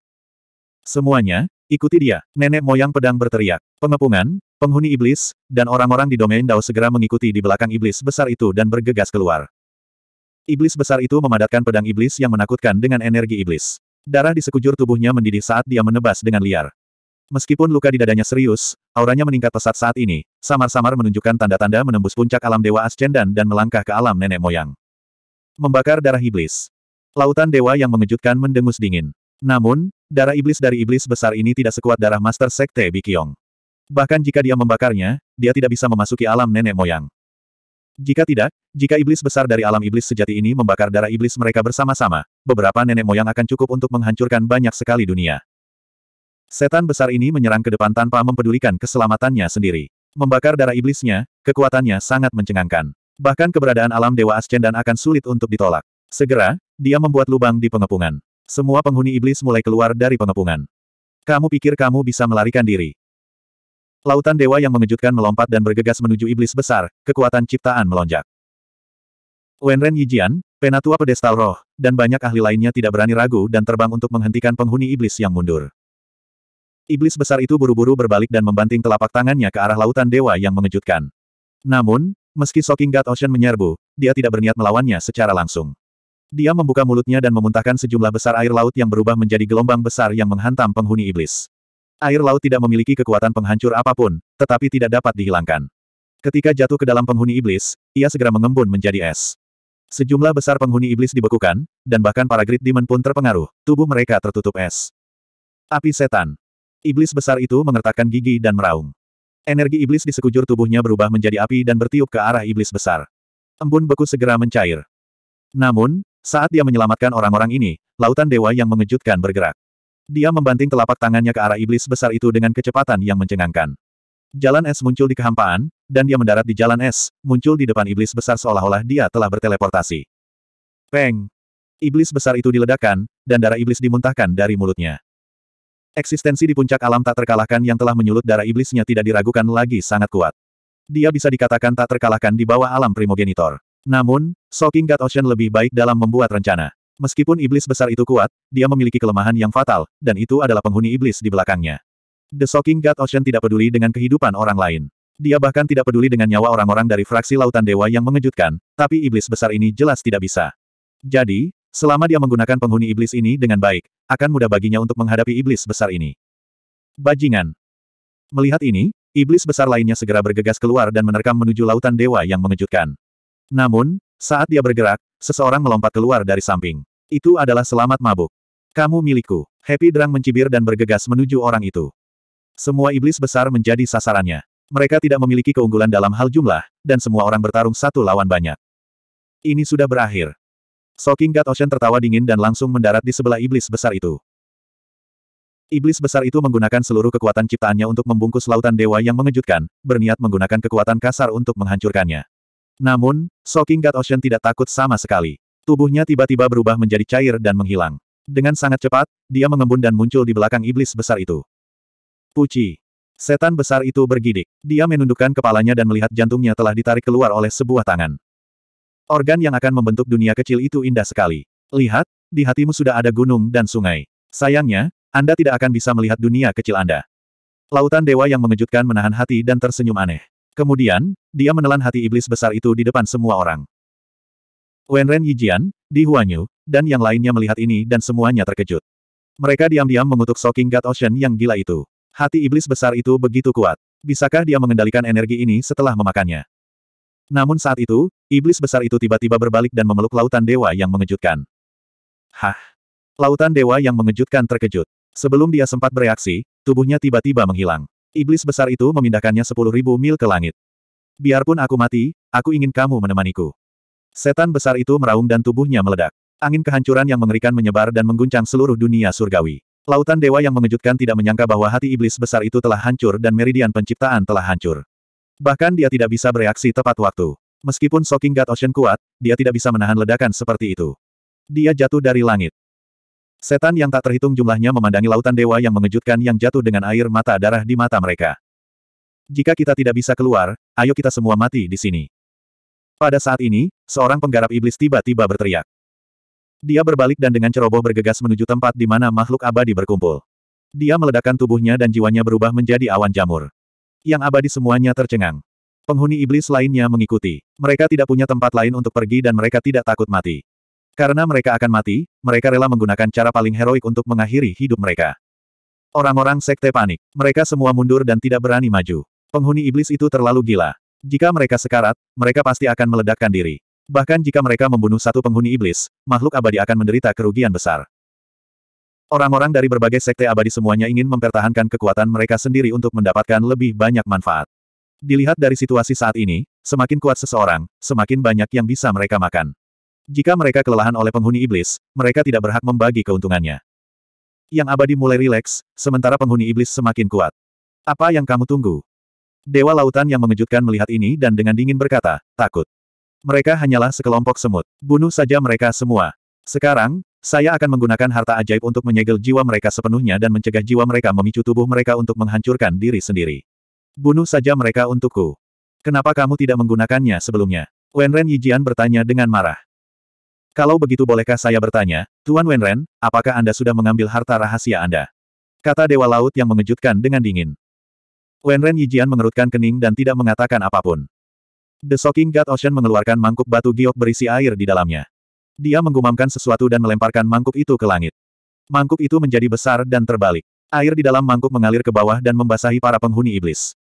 Semuanya, ikuti dia. Nenek moyang pedang berteriak. Pengepungan, penghuni iblis, dan orang-orang di domain Dao segera mengikuti di belakang iblis besar itu dan bergegas keluar. Iblis besar itu memadatkan pedang iblis yang menakutkan dengan energi iblis. Darah di sekujur tubuhnya mendidih saat dia menebas dengan liar. Meskipun luka di dadanya serius, auranya meningkat pesat saat ini, samar-samar menunjukkan tanda-tanda menembus puncak alam dewa Ascendan dan melangkah ke alam nenek moyang. Membakar darah iblis. Lautan dewa yang mengejutkan mendengus dingin. Namun, darah iblis dari iblis besar ini tidak sekuat darah Master Sekte Bikyong. Bahkan jika dia membakarnya, dia tidak bisa memasuki alam nenek moyang. Jika tidak, jika iblis besar dari alam iblis sejati ini membakar darah iblis mereka bersama-sama, beberapa nenek moyang akan cukup untuk menghancurkan banyak sekali dunia. Setan besar ini menyerang ke depan tanpa mempedulikan keselamatannya sendiri. Membakar darah iblisnya, kekuatannya sangat mencengangkan. Bahkan keberadaan alam Dewa dan akan sulit untuk ditolak. Segera, dia membuat lubang di pengepungan. Semua penghuni iblis mulai keluar dari pengepungan. Kamu pikir kamu bisa melarikan diri? Lautan dewa yang mengejutkan melompat dan bergegas menuju iblis besar, kekuatan ciptaan melonjak. Wenren Yijian, penatua pedestal roh, dan banyak ahli lainnya tidak berani ragu dan terbang untuk menghentikan penghuni iblis yang mundur. Iblis besar itu buru-buru berbalik dan membanting telapak tangannya ke arah lautan dewa yang mengejutkan. Namun, Meski Shocking God Ocean menyerbu, dia tidak berniat melawannya secara langsung. Dia membuka mulutnya dan memuntahkan sejumlah besar air laut yang berubah menjadi gelombang besar yang menghantam penghuni iblis. Air laut tidak memiliki kekuatan penghancur apapun, tetapi tidak dapat dihilangkan. Ketika jatuh ke dalam penghuni iblis, ia segera mengembun menjadi es. Sejumlah besar penghuni iblis dibekukan, dan bahkan para Grid Demon pun terpengaruh, tubuh mereka tertutup es. Api Setan Iblis besar itu mengertakkan gigi dan meraung. Energi iblis di sekujur tubuhnya berubah menjadi api dan bertiup ke arah iblis besar. Embun beku segera mencair. Namun, saat dia menyelamatkan orang-orang ini, lautan dewa yang mengejutkan bergerak. Dia membanting telapak tangannya ke arah iblis besar itu dengan kecepatan yang mencengangkan. Jalan es muncul di kehampaan, dan dia mendarat di jalan es, muncul di depan iblis besar seolah-olah dia telah berteleportasi. Peng! Iblis besar itu diledakkan, dan darah iblis dimuntahkan dari mulutnya. Eksistensi di puncak alam tak terkalahkan yang telah menyulut darah iblisnya tidak diragukan lagi sangat kuat. Dia bisa dikatakan tak terkalahkan di bawah alam primogenitor. Namun, Shocking God Ocean lebih baik dalam membuat rencana. Meskipun iblis besar itu kuat, dia memiliki kelemahan yang fatal, dan itu adalah penghuni iblis di belakangnya. The Shocking God Ocean tidak peduli dengan kehidupan orang lain. Dia bahkan tidak peduli dengan nyawa orang-orang dari fraksi Lautan Dewa yang mengejutkan, tapi iblis besar ini jelas tidak bisa. Jadi, Selama dia menggunakan penghuni iblis ini dengan baik, akan mudah baginya untuk menghadapi iblis besar ini. Bajingan. Melihat ini, iblis besar lainnya segera bergegas keluar dan menerkam menuju lautan dewa yang mengejutkan. Namun, saat dia bergerak, seseorang melompat keluar dari samping. Itu adalah selamat mabuk. Kamu milikku. Happy Drang mencibir dan bergegas menuju orang itu. Semua iblis besar menjadi sasarannya. Mereka tidak memiliki keunggulan dalam hal jumlah, dan semua orang bertarung satu lawan banyak. Ini sudah berakhir. Soking God Ocean tertawa dingin dan langsung mendarat di sebelah iblis besar itu. Iblis besar itu menggunakan seluruh kekuatan ciptaannya untuk membungkus lautan dewa yang mengejutkan, berniat menggunakan kekuatan kasar untuk menghancurkannya. Namun, Soking God Ocean tidak takut sama sekali. Tubuhnya tiba-tiba berubah menjadi cair dan menghilang. Dengan sangat cepat, dia mengembun dan muncul di belakang iblis besar itu. Puci. Setan besar itu bergidik. Dia menundukkan kepalanya dan melihat jantungnya telah ditarik keluar oleh sebuah tangan. Organ yang akan membentuk dunia kecil itu indah sekali. Lihat, di hatimu sudah ada gunung dan sungai. Sayangnya, Anda tidak akan bisa melihat dunia kecil Anda. Lautan dewa yang mengejutkan menahan hati dan tersenyum aneh. Kemudian, dia menelan hati iblis besar itu di depan semua orang. Wenren Yijian, Di Huanyu, dan yang lainnya melihat ini dan semuanya terkejut. Mereka diam-diam mengutuk Soaking God Ocean yang gila itu. Hati iblis besar itu begitu kuat. Bisakah dia mengendalikan energi ini setelah memakannya? Namun saat itu, iblis besar itu tiba-tiba berbalik dan memeluk lautan dewa yang mengejutkan. Hah? Lautan dewa yang mengejutkan terkejut. Sebelum dia sempat bereaksi, tubuhnya tiba-tiba menghilang. Iblis besar itu memindahkannya sepuluh ribu mil ke langit. Biarpun aku mati, aku ingin kamu menemaniku. Setan besar itu meraung dan tubuhnya meledak. Angin kehancuran yang mengerikan menyebar dan mengguncang seluruh dunia surgawi. Lautan dewa yang mengejutkan tidak menyangka bahwa hati iblis besar itu telah hancur dan meridian penciptaan telah hancur. Bahkan dia tidak bisa bereaksi tepat waktu. Meskipun Shocking God Ocean kuat, dia tidak bisa menahan ledakan seperti itu. Dia jatuh dari langit. Setan yang tak terhitung jumlahnya memandangi lautan dewa yang mengejutkan yang jatuh dengan air mata darah di mata mereka. Jika kita tidak bisa keluar, ayo kita semua mati di sini. Pada saat ini, seorang penggarap iblis tiba-tiba berteriak. Dia berbalik dan dengan ceroboh bergegas menuju tempat di mana makhluk abadi berkumpul. Dia meledakkan tubuhnya dan jiwanya berubah menjadi awan jamur yang abadi semuanya tercengang. Penghuni iblis lainnya mengikuti. Mereka tidak punya tempat lain untuk pergi dan mereka tidak takut mati. Karena mereka akan mati, mereka rela menggunakan cara paling heroik untuk mengakhiri hidup mereka. Orang-orang sekte panik. Mereka semua mundur dan tidak berani maju. Penghuni iblis itu terlalu gila. Jika mereka sekarat, mereka pasti akan meledakkan diri. Bahkan jika mereka membunuh satu penghuni iblis, makhluk abadi akan menderita kerugian besar. Orang-orang dari berbagai sekte abadi semuanya ingin mempertahankan kekuatan mereka sendiri untuk mendapatkan lebih banyak manfaat. Dilihat dari situasi saat ini, semakin kuat seseorang, semakin banyak yang bisa mereka makan. Jika mereka kelelahan oleh penghuni iblis, mereka tidak berhak membagi keuntungannya. Yang abadi mulai rileks, sementara penghuni iblis semakin kuat. Apa yang kamu tunggu? Dewa lautan yang mengejutkan melihat ini dan dengan dingin berkata, takut. Mereka hanyalah sekelompok semut. Bunuh saja mereka semua. Sekarang, saya akan menggunakan harta ajaib untuk menyegel jiwa mereka sepenuhnya dan mencegah jiwa mereka memicu tubuh mereka untuk menghancurkan diri sendiri. Bunuh saja mereka untukku. Kenapa kamu tidak menggunakannya sebelumnya? Wenren Yijian bertanya dengan marah. Kalau begitu bolehkah saya bertanya, Tuan Wenren, apakah Anda sudah mengambil harta rahasia Anda? Kata Dewa Laut yang mengejutkan dengan dingin. Wenren Yijian mengerutkan kening dan tidak mengatakan apapun. The Shocking God Ocean mengeluarkan mangkuk batu giok berisi air di dalamnya. Dia menggumamkan sesuatu dan melemparkan mangkuk itu ke langit. Mangkuk itu menjadi besar dan terbalik. Air di dalam mangkuk mengalir ke bawah dan membasahi para penghuni iblis.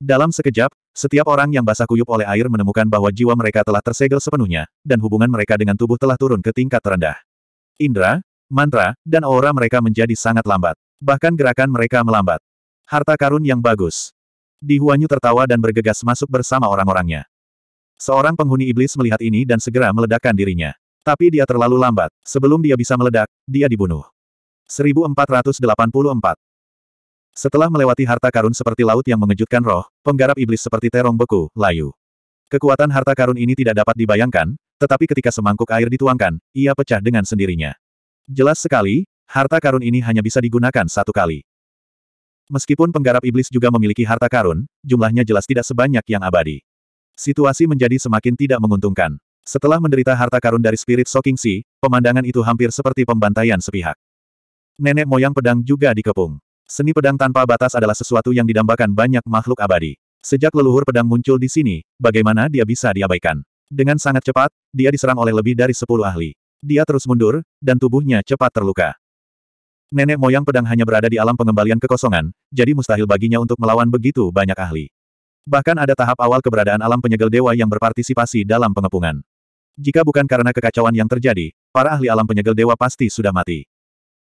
Dalam sekejap, setiap orang yang basah kuyup oleh air menemukan bahwa jiwa mereka telah tersegel sepenuhnya, dan hubungan mereka dengan tubuh telah turun ke tingkat terendah. Indra, mantra, dan aura mereka menjadi sangat lambat. Bahkan gerakan mereka melambat. Harta karun yang bagus. Di Huanyu tertawa dan bergegas masuk bersama orang-orangnya. Seorang penghuni iblis melihat ini dan segera meledakkan dirinya. Tapi dia terlalu lambat. Sebelum dia bisa meledak, dia dibunuh. 1484 Setelah melewati harta karun seperti laut yang mengejutkan roh, penggarap iblis seperti terong beku, layu. Kekuatan harta karun ini tidak dapat dibayangkan, tetapi ketika semangkuk air dituangkan, ia pecah dengan sendirinya. Jelas sekali, harta karun ini hanya bisa digunakan satu kali. Meskipun penggarap iblis juga memiliki harta karun, jumlahnya jelas tidak sebanyak yang abadi. Situasi menjadi semakin tidak menguntungkan. Setelah menderita harta karun dari Spirit Soking Sea, pemandangan itu hampir seperti pembantaian sepihak. Nenek moyang pedang juga dikepung. Seni pedang tanpa batas adalah sesuatu yang didambakan banyak makhluk abadi. Sejak leluhur pedang muncul di sini, bagaimana dia bisa diabaikan? Dengan sangat cepat, dia diserang oleh lebih dari sepuluh ahli. Dia terus mundur, dan tubuhnya cepat terluka. Nenek moyang pedang hanya berada di alam pengembalian kekosongan, jadi mustahil baginya untuk melawan begitu banyak ahli. Bahkan ada tahap awal keberadaan alam penyegel dewa yang berpartisipasi dalam pengepungan. Jika bukan karena kekacauan yang terjadi, para ahli alam penyegel dewa pasti sudah mati.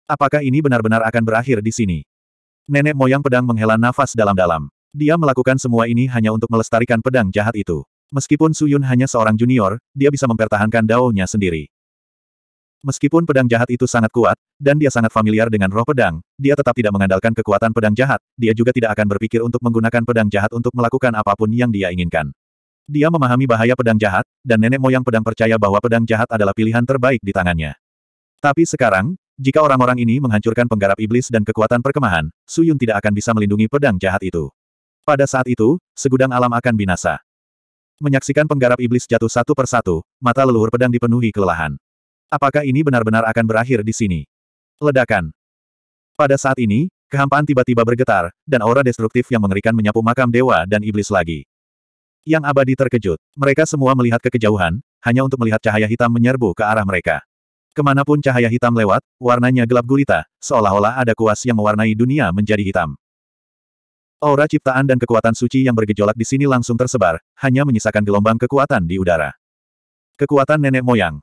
Apakah ini benar-benar akan berakhir di sini? Nenek moyang pedang menghela nafas dalam-dalam. Dia melakukan semua ini hanya untuk melestarikan pedang jahat itu. Meskipun Suyun hanya seorang junior, dia bisa mempertahankan daunnya sendiri. Meskipun pedang jahat itu sangat kuat, dan dia sangat familiar dengan roh pedang, dia tetap tidak mengandalkan kekuatan pedang jahat, dia juga tidak akan berpikir untuk menggunakan pedang jahat untuk melakukan apapun yang dia inginkan. Dia memahami bahaya pedang jahat, dan nenek moyang pedang percaya bahwa pedang jahat adalah pilihan terbaik di tangannya. Tapi sekarang, jika orang-orang ini menghancurkan penggarap iblis dan kekuatan perkemahan, Suyun tidak akan bisa melindungi pedang jahat itu. Pada saat itu, segudang alam akan binasa. Menyaksikan penggarap iblis jatuh satu persatu, mata leluhur pedang dipenuhi kelelahan. Apakah ini benar-benar akan berakhir di sini? Ledakan. Pada saat ini, kehampaan tiba-tiba bergetar, dan aura destruktif yang mengerikan menyapu makam dewa dan iblis lagi. Yang abadi terkejut. Mereka semua melihat ke kejauhan, hanya untuk melihat cahaya hitam menyerbu ke arah mereka. Kemanapun cahaya hitam lewat, warnanya gelap gulita, seolah-olah ada kuas yang mewarnai dunia menjadi hitam. Aura ciptaan dan kekuatan suci yang bergejolak di sini langsung tersebar, hanya menyisakan gelombang kekuatan di udara. Kekuatan nenek moyang.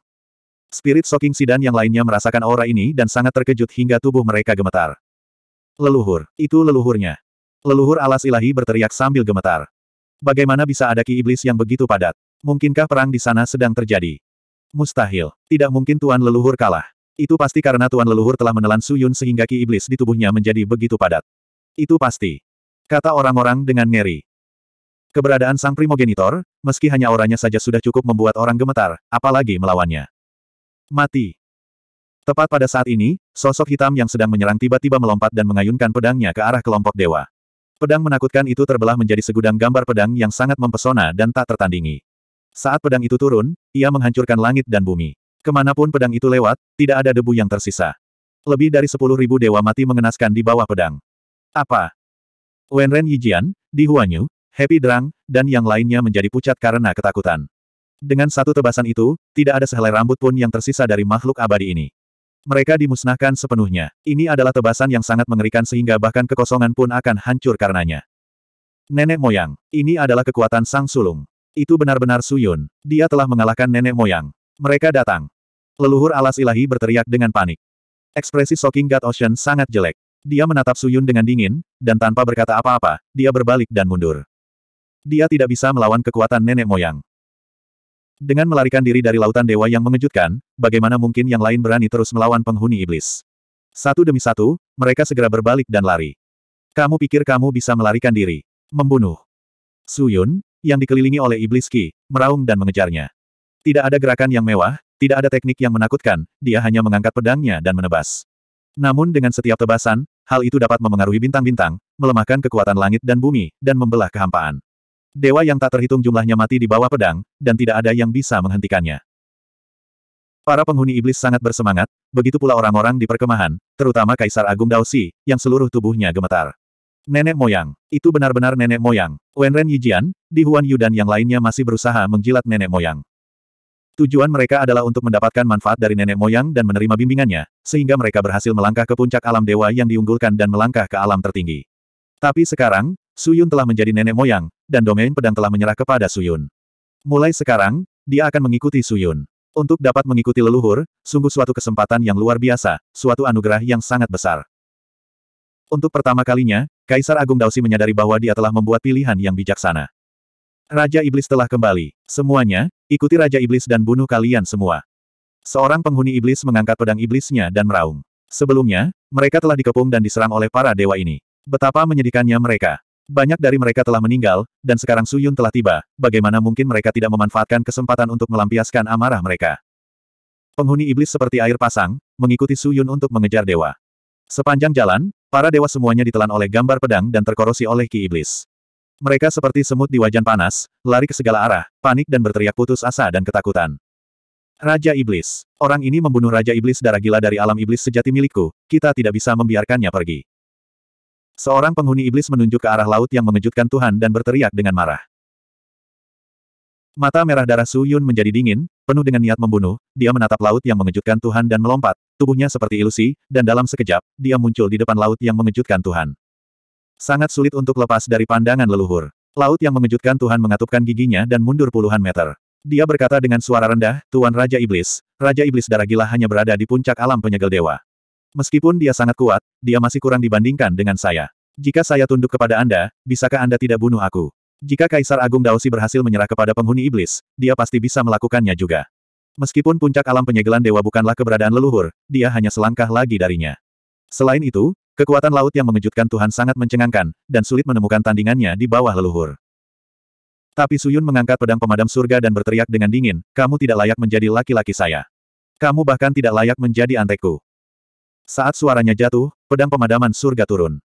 Spirit Shocking Sidan yang lainnya merasakan aura ini dan sangat terkejut hingga tubuh mereka gemetar. Leluhur, itu leluhurnya. Leluhur alas ilahi berteriak sambil gemetar. Bagaimana bisa ada ki iblis yang begitu padat? Mungkinkah perang di sana sedang terjadi? Mustahil. Tidak mungkin Tuan Leluhur kalah. Itu pasti karena Tuan Leluhur telah menelan Suyun sehingga ki iblis di tubuhnya menjadi begitu padat. Itu pasti. Kata orang-orang dengan ngeri. Keberadaan sang primogenitor, meski hanya orangnya saja sudah cukup membuat orang gemetar, apalagi melawannya. Mati. Tepat pada saat ini, sosok hitam yang sedang menyerang tiba-tiba melompat dan mengayunkan pedangnya ke arah kelompok dewa. Pedang menakutkan itu terbelah menjadi segudang gambar pedang yang sangat mempesona dan tak tertandingi. Saat pedang itu turun, ia menghancurkan langit dan bumi. Kemanapun pedang itu lewat, tidak ada debu yang tersisa. Lebih dari sepuluh ribu dewa mati mengenaskan di bawah pedang. Apa? Wenren Yijian, Di Huanyu, Happy Drang, dan yang lainnya menjadi pucat karena ketakutan. Dengan satu tebasan itu, tidak ada sehelai rambut pun yang tersisa dari makhluk abadi ini. Mereka dimusnahkan sepenuhnya. Ini adalah tebasan yang sangat mengerikan sehingga bahkan kekosongan pun akan hancur karenanya. Nenek moyang. Ini adalah kekuatan sang sulung. Itu benar-benar Suyun. Dia telah mengalahkan nenek moyang. Mereka datang. Leluhur alas ilahi berteriak dengan panik. Ekspresi Soking God Ocean sangat jelek. Dia menatap Suyun dengan dingin, dan tanpa berkata apa-apa, dia berbalik dan mundur. Dia tidak bisa melawan kekuatan nenek moyang. Dengan melarikan diri dari lautan dewa yang mengejutkan, bagaimana mungkin yang lain berani terus melawan penghuni iblis? Satu demi satu, mereka segera berbalik dan lari. Kamu pikir kamu bisa melarikan diri? Membunuh. Suyun, yang dikelilingi oleh iblis Ki, meraung dan mengejarnya. Tidak ada gerakan yang mewah, tidak ada teknik yang menakutkan, dia hanya mengangkat pedangnya dan menebas. Namun dengan setiap tebasan, hal itu dapat memengaruhi bintang-bintang, melemahkan kekuatan langit dan bumi, dan membelah kehampaan. Dewa yang tak terhitung jumlahnya mati di bawah pedang, dan tidak ada yang bisa menghentikannya. Para penghuni iblis sangat bersemangat, begitu pula orang-orang di perkemahan, terutama Kaisar Agung Daosi, yang seluruh tubuhnya gemetar. Nenek moyang. Itu benar-benar nenek moyang. Wenren Yijian, Di Huan Yu dan yang lainnya masih berusaha menjilat nenek moyang. Tujuan mereka adalah untuk mendapatkan manfaat dari nenek moyang dan menerima bimbingannya, sehingga mereka berhasil melangkah ke puncak alam dewa yang diunggulkan dan melangkah ke alam tertinggi. Tapi sekarang, Suyun telah menjadi nenek moyang, dan domain pedang telah menyerah kepada Suyun. Mulai sekarang, dia akan mengikuti Suyun. Untuk dapat mengikuti leluhur, sungguh suatu kesempatan yang luar biasa, suatu anugerah yang sangat besar. Untuk pertama kalinya, Kaisar Agung Daosi menyadari bahwa dia telah membuat pilihan yang bijaksana. Raja Iblis telah kembali. Semuanya, ikuti Raja Iblis dan bunuh kalian semua. Seorang penghuni iblis mengangkat pedang iblisnya dan meraung. Sebelumnya, mereka telah dikepung dan diserang oleh para dewa ini. Betapa menyedihkannya mereka. Banyak dari mereka telah meninggal, dan sekarang Suyun telah tiba, bagaimana mungkin mereka tidak memanfaatkan kesempatan untuk melampiaskan amarah mereka. Penghuni iblis seperti air pasang, mengikuti Suyun untuk mengejar dewa. Sepanjang jalan, para dewa semuanya ditelan oleh gambar pedang dan terkorosi oleh ki iblis. Mereka seperti semut di wajan panas, lari ke segala arah, panik dan berteriak putus asa dan ketakutan. Raja Iblis. Orang ini membunuh Raja Iblis darah gila dari alam iblis sejati milikku, kita tidak bisa membiarkannya pergi. Seorang penghuni iblis menunjuk ke arah laut yang mengejutkan Tuhan dan berteriak dengan marah. Mata merah darah Su Yun menjadi dingin, penuh dengan niat membunuh, dia menatap laut yang mengejutkan Tuhan dan melompat, tubuhnya seperti ilusi, dan dalam sekejap, dia muncul di depan laut yang mengejutkan Tuhan. Sangat sulit untuk lepas dari pandangan leluhur. Laut yang mengejutkan Tuhan mengatupkan giginya dan mundur puluhan meter. Dia berkata dengan suara rendah, Tuan Raja Iblis, Raja Iblis darah gila hanya berada di puncak alam penyegel dewa. Meskipun dia sangat kuat, dia masih kurang dibandingkan dengan saya. Jika saya tunduk kepada Anda, bisakah Anda tidak bunuh aku? Jika Kaisar Agung Daosi berhasil menyerah kepada penghuni iblis, dia pasti bisa melakukannya juga. Meskipun puncak alam penyegelan dewa bukanlah keberadaan leluhur, dia hanya selangkah lagi darinya. Selain itu, kekuatan laut yang mengejutkan Tuhan sangat mencengangkan, dan sulit menemukan tandingannya di bawah leluhur. Tapi Suyun mengangkat pedang pemadam surga dan berteriak dengan dingin, kamu tidak layak menjadi laki-laki saya. Kamu bahkan tidak layak menjadi antekku. Saat suaranya jatuh, pedang pemadaman surga turun.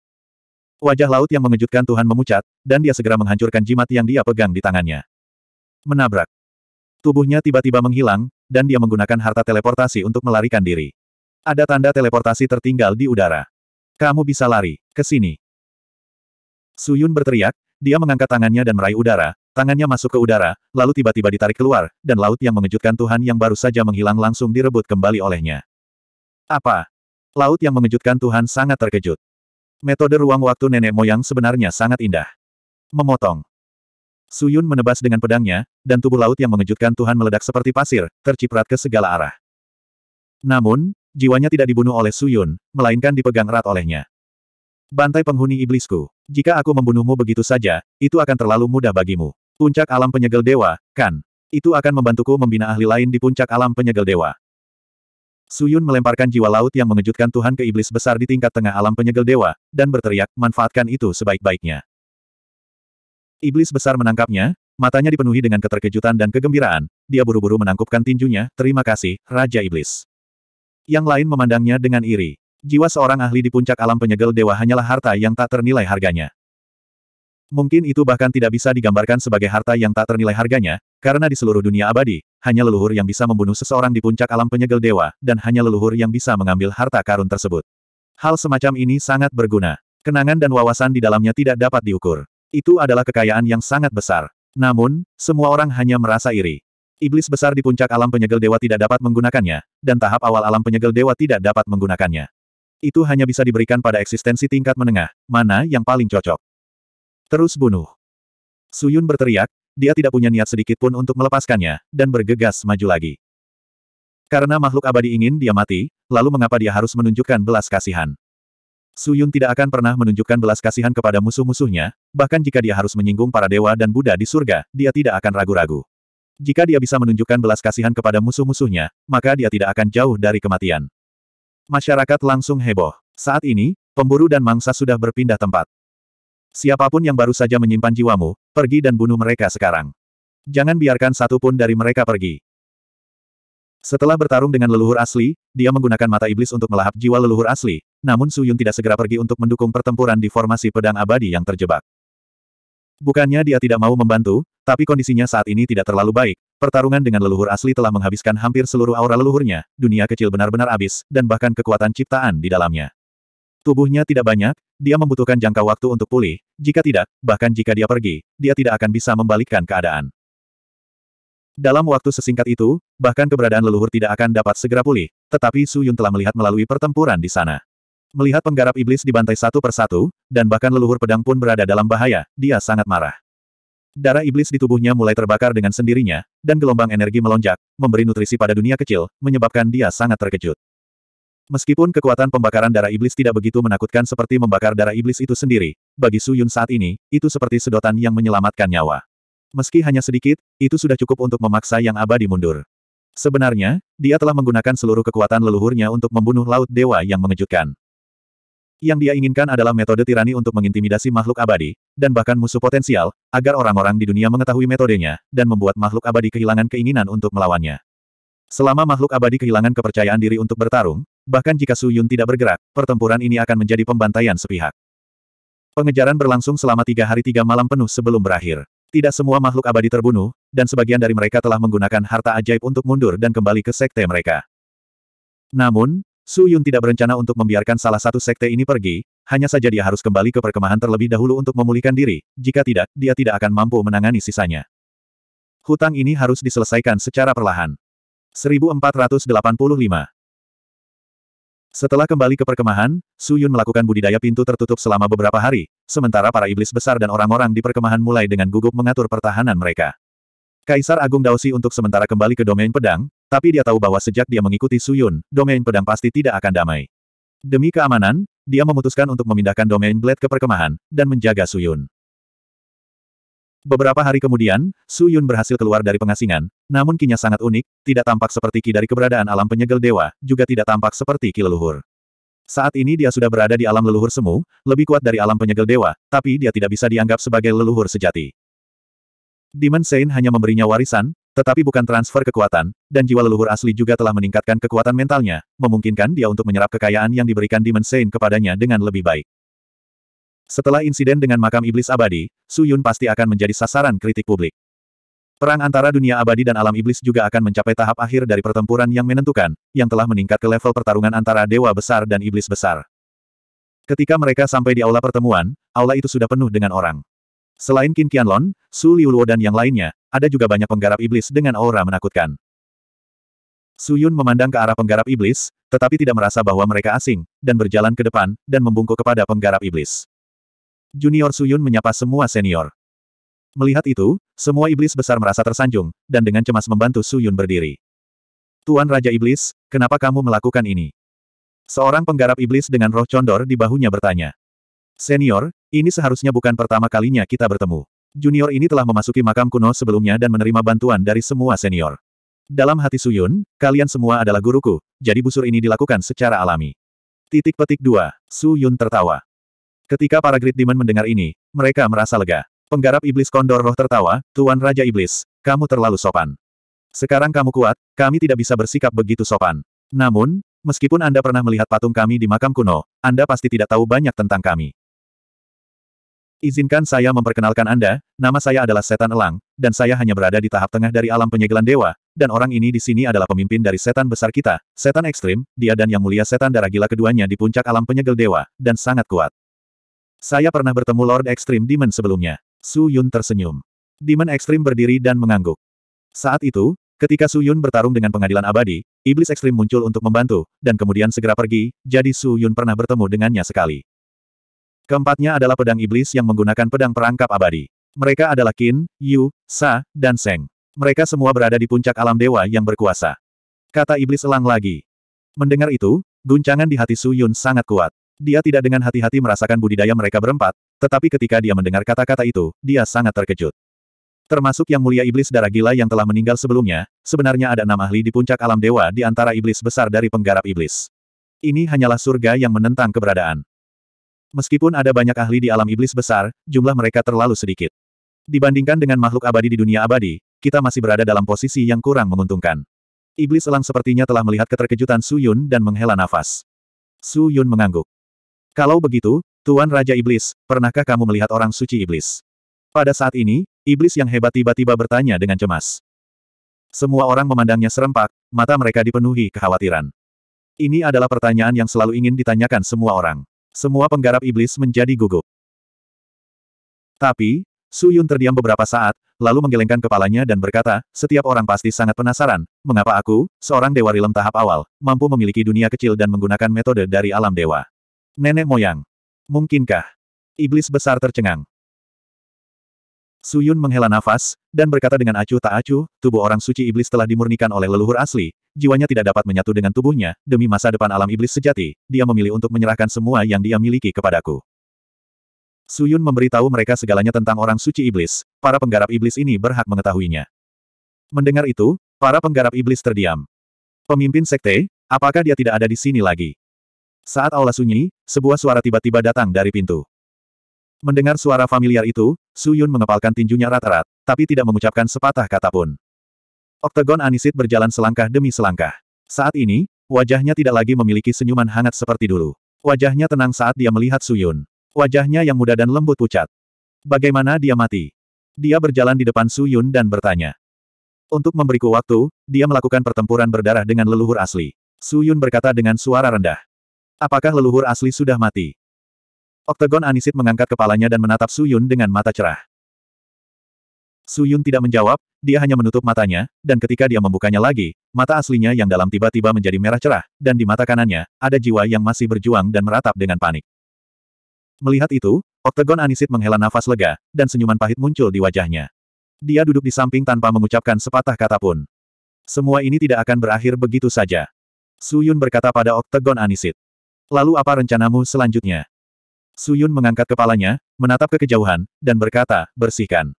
Wajah laut yang mengejutkan Tuhan memucat, dan dia segera menghancurkan jimat yang dia pegang di tangannya. Menabrak. Tubuhnya tiba-tiba menghilang, dan dia menggunakan harta teleportasi untuk melarikan diri. Ada tanda teleportasi tertinggal di udara. Kamu bisa lari, ke sini. Suyun berteriak, dia mengangkat tangannya dan meraih udara, tangannya masuk ke udara, lalu tiba-tiba ditarik keluar, dan laut yang mengejutkan Tuhan yang baru saja menghilang langsung direbut kembali olehnya. Apa? Laut yang mengejutkan Tuhan sangat terkejut. Metode ruang waktu nenek moyang sebenarnya sangat indah. Memotong. Suyun menebas dengan pedangnya, dan tubuh laut yang mengejutkan Tuhan meledak seperti pasir, terciprat ke segala arah. Namun, jiwanya tidak dibunuh oleh Suyun, melainkan dipegang erat olehnya. Bantai penghuni iblisku. Jika aku membunuhmu begitu saja, itu akan terlalu mudah bagimu. Puncak alam penyegel dewa, kan? Itu akan membantuku membina ahli lain di puncak alam penyegel dewa. Suyun melemparkan jiwa laut yang mengejutkan Tuhan ke iblis besar di tingkat tengah alam penyegel dewa, dan berteriak, manfaatkan itu sebaik-baiknya. Iblis besar menangkapnya, matanya dipenuhi dengan keterkejutan dan kegembiraan, dia buru-buru menangkupkan tinjunya, terima kasih, Raja Iblis. Yang lain memandangnya dengan iri. Jiwa seorang ahli di puncak alam penyegel dewa hanyalah harta yang tak ternilai harganya. Mungkin itu bahkan tidak bisa digambarkan sebagai harta yang tak ternilai harganya, karena di seluruh dunia abadi, hanya leluhur yang bisa membunuh seseorang di puncak alam penyegel dewa, dan hanya leluhur yang bisa mengambil harta karun tersebut. Hal semacam ini sangat berguna. Kenangan dan wawasan di dalamnya tidak dapat diukur. Itu adalah kekayaan yang sangat besar. Namun, semua orang hanya merasa iri. Iblis besar di puncak alam penyegel dewa tidak dapat menggunakannya, dan tahap awal alam penyegel dewa tidak dapat menggunakannya. Itu hanya bisa diberikan pada eksistensi tingkat menengah, mana yang paling cocok. Terus bunuh. Suyun berteriak, dia tidak punya niat sedikit pun untuk melepaskannya, dan bergegas maju lagi. Karena makhluk abadi ingin dia mati, lalu mengapa dia harus menunjukkan belas kasihan? Su Yun tidak akan pernah menunjukkan belas kasihan kepada musuh-musuhnya, bahkan jika dia harus menyinggung para dewa dan Buddha di surga, dia tidak akan ragu-ragu. Jika dia bisa menunjukkan belas kasihan kepada musuh-musuhnya, maka dia tidak akan jauh dari kematian. Masyarakat langsung heboh. Saat ini, pemburu dan mangsa sudah berpindah tempat. Siapapun yang baru saja menyimpan jiwamu, pergi dan bunuh mereka sekarang. Jangan biarkan satu pun dari mereka pergi. Setelah bertarung dengan leluhur asli, dia menggunakan mata iblis untuk melahap jiwa leluhur asli, namun Su Yun tidak segera pergi untuk mendukung pertempuran di formasi pedang abadi yang terjebak. Bukannya dia tidak mau membantu, tapi kondisinya saat ini tidak terlalu baik. Pertarungan dengan leluhur asli telah menghabiskan hampir seluruh aura leluhurnya, dunia kecil benar-benar habis, dan bahkan kekuatan ciptaan di dalamnya. Tubuhnya tidak banyak, dia membutuhkan jangka waktu untuk pulih, jika tidak, bahkan jika dia pergi, dia tidak akan bisa membalikkan keadaan. Dalam waktu sesingkat itu, bahkan keberadaan leluhur tidak akan dapat segera pulih, tetapi Su Yun telah melihat melalui pertempuran di sana. Melihat penggarap iblis dibantai satu persatu, dan bahkan leluhur pedang pun berada dalam bahaya, dia sangat marah. Darah iblis di tubuhnya mulai terbakar dengan sendirinya, dan gelombang energi melonjak, memberi nutrisi pada dunia kecil, menyebabkan dia sangat terkejut. Meskipun kekuatan pembakaran darah iblis tidak begitu menakutkan seperti membakar darah iblis itu sendiri, bagi Su Yun saat ini, itu seperti sedotan yang menyelamatkan nyawa. Meski hanya sedikit, itu sudah cukup untuk memaksa yang abadi mundur. Sebenarnya, dia telah menggunakan seluruh kekuatan leluhurnya untuk membunuh Laut Dewa yang mengejutkan. Yang dia inginkan adalah metode tirani untuk mengintimidasi makhluk abadi, dan bahkan musuh potensial, agar orang-orang di dunia mengetahui metodenya, dan membuat makhluk abadi kehilangan keinginan untuk melawannya. Selama makhluk abadi kehilangan kepercayaan diri untuk bertarung, Bahkan jika Su Yun tidak bergerak, pertempuran ini akan menjadi pembantaian sepihak. Pengejaran berlangsung selama tiga hari tiga malam penuh sebelum berakhir. Tidak semua makhluk abadi terbunuh, dan sebagian dari mereka telah menggunakan harta ajaib untuk mundur dan kembali ke sekte mereka. Namun, Su Yun tidak berencana untuk membiarkan salah satu sekte ini pergi, hanya saja dia harus kembali ke perkemahan terlebih dahulu untuk memulihkan diri, jika tidak, dia tidak akan mampu menangani sisanya. Hutang ini harus diselesaikan secara perlahan. 1485 setelah kembali ke perkemahan, Su Yun melakukan budidaya pintu tertutup selama beberapa hari, sementara para iblis besar dan orang-orang di perkemahan mulai dengan gugup mengatur pertahanan mereka. Kaisar Agung Daosi untuk sementara kembali ke domain pedang, tapi dia tahu bahwa sejak dia mengikuti Su Yun, domain pedang pasti tidak akan damai. Demi keamanan, dia memutuskan untuk memindahkan domain Blade ke perkemahan, dan menjaga Su Yun. Beberapa hari kemudian, Su Yun berhasil keluar dari pengasingan, namun kinya sangat unik, tidak tampak seperti ki dari keberadaan alam penyegel dewa, juga tidak tampak seperti ki leluhur. Saat ini dia sudah berada di alam leluhur semu, lebih kuat dari alam penyegel dewa, tapi dia tidak bisa dianggap sebagai leluhur sejati. Demon Saint hanya memberinya warisan, tetapi bukan transfer kekuatan, dan jiwa leluhur asli juga telah meningkatkan kekuatan mentalnya, memungkinkan dia untuk menyerap kekayaan yang diberikan Demon Saint kepadanya dengan lebih baik. Setelah insiden dengan makam iblis abadi, Su Yun pasti akan menjadi sasaran kritik publik. Perang antara dunia abadi dan alam iblis juga akan mencapai tahap akhir dari pertempuran yang menentukan, yang telah meningkat ke level pertarungan antara dewa besar dan iblis besar. Ketika mereka sampai di aula pertemuan, aula itu sudah penuh dengan orang. Selain Qin Qianlon, Su Liuluo dan yang lainnya, ada juga banyak penggarap iblis dengan aura menakutkan. Su Yun memandang ke arah penggarap iblis, tetapi tidak merasa bahwa mereka asing, dan berjalan ke depan, dan membungkuk kepada penggarap iblis. Junior Suyun menyapa semua senior. Melihat itu, semua iblis besar merasa tersanjung, dan dengan cemas membantu Suyun berdiri. Tuan Raja Iblis, kenapa kamu melakukan ini? Seorang penggarap iblis dengan roh condor di bahunya bertanya. Senior, ini seharusnya bukan pertama kalinya kita bertemu. Junior ini telah memasuki makam kuno sebelumnya dan menerima bantuan dari semua senior. Dalam hati Suyun, kalian semua adalah guruku, jadi busur ini dilakukan secara alami. Titik petik 2. Su tertawa. Ketika para Great Demon mendengar ini, mereka merasa lega. Penggarap iblis kondor roh tertawa, Tuan Raja Iblis, kamu terlalu sopan. Sekarang kamu kuat, kami tidak bisa bersikap begitu sopan. Namun, meskipun Anda pernah melihat patung kami di makam kuno, Anda pasti tidak tahu banyak tentang kami. Izinkan saya memperkenalkan Anda, nama saya adalah Setan Elang, dan saya hanya berada di tahap tengah dari alam penyegelan dewa, dan orang ini di sini adalah pemimpin dari setan besar kita, setan ekstrim, dia dan yang mulia setan darah gila keduanya di puncak alam penyegel dewa, dan sangat kuat. Saya pernah bertemu Lord Extreme Demon sebelumnya. Su Yun tersenyum. Demon Extreme berdiri dan mengangguk. Saat itu, ketika Su Yun bertarung dengan pengadilan abadi, Iblis Extreme muncul untuk membantu, dan kemudian segera pergi, jadi Su Yun pernah bertemu dengannya sekali. Keempatnya adalah pedang iblis yang menggunakan pedang perangkap abadi. Mereka adalah Qin, Yu, Sa, dan Seng. Mereka semua berada di puncak alam dewa yang berkuasa. Kata iblis elang lagi. Mendengar itu, guncangan di hati Su Yun sangat kuat. Dia tidak dengan hati-hati merasakan budidaya mereka berempat, tetapi ketika dia mendengar kata-kata itu, dia sangat terkejut. Termasuk yang mulia iblis darah gila yang telah meninggal sebelumnya, sebenarnya ada enam ahli di puncak alam dewa di antara iblis besar dari penggarap iblis. Ini hanyalah surga yang menentang keberadaan. Meskipun ada banyak ahli di alam iblis besar, jumlah mereka terlalu sedikit. Dibandingkan dengan makhluk abadi di dunia abadi, kita masih berada dalam posisi yang kurang menguntungkan. Iblis elang sepertinya telah melihat keterkejutan Su Yun dan menghela nafas. Su Yun mengangguk. Kalau begitu, Tuan Raja Iblis, pernahkah kamu melihat orang suci iblis? Pada saat ini, iblis yang hebat tiba-tiba bertanya dengan cemas. Semua orang memandangnya serempak, mata mereka dipenuhi kekhawatiran. Ini adalah pertanyaan yang selalu ingin ditanyakan semua orang. Semua penggarap iblis menjadi gugup. Tapi, Su Yun terdiam beberapa saat, lalu menggelengkan kepalanya dan berkata, setiap orang pasti sangat penasaran, mengapa aku, seorang dewa rilem tahap awal, mampu memiliki dunia kecil dan menggunakan metode dari alam dewa. Nenek moyang. Mungkinkah? Iblis besar tercengang. Suyun menghela nafas, dan berkata dengan acuh tak acuh, tubuh orang suci iblis telah dimurnikan oleh leluhur asli, jiwanya tidak dapat menyatu dengan tubuhnya, demi masa depan alam iblis sejati, dia memilih untuk menyerahkan semua yang dia miliki kepadaku. Suyun memberitahu mereka segalanya tentang orang suci iblis, para penggarap iblis ini berhak mengetahuinya. Mendengar itu, para penggarap iblis terdiam. Pemimpin sekte, apakah dia tidak ada di sini lagi? Saat aula sunyi, sebuah suara tiba-tiba datang dari pintu. Mendengar suara familiar itu, Su Yun mengepalkan tinjunya rata-rat, tapi tidak mengucapkan sepatah kata pun. Oktagon Anisit berjalan selangkah demi selangkah. Saat ini, wajahnya tidak lagi memiliki senyuman hangat seperti dulu. Wajahnya tenang saat dia melihat Su Yun. Wajahnya yang muda dan lembut pucat. Bagaimana dia mati? Dia berjalan di depan Su Yun dan bertanya. Untuk memberiku waktu, dia melakukan pertempuran berdarah dengan leluhur asli. Su Yun berkata dengan suara rendah. Apakah leluhur asli sudah mati? Oktagon Anisit mengangkat kepalanya dan menatap Suyun dengan mata cerah. Suyun tidak menjawab, dia hanya menutup matanya, dan ketika dia membukanya lagi, mata aslinya yang dalam tiba-tiba menjadi merah cerah, dan di mata kanannya, ada jiwa yang masih berjuang dan meratap dengan panik. Melihat itu, Oktagon Anisit menghela nafas lega, dan senyuman pahit muncul di wajahnya. Dia duduk di samping tanpa mengucapkan sepatah kata pun. Semua ini tidak akan berakhir begitu saja. Suyun berkata pada Oktagon Anisit. Lalu apa rencanamu selanjutnya? Suyun mengangkat kepalanya, menatap ke kejauhan, dan berkata, bersihkan.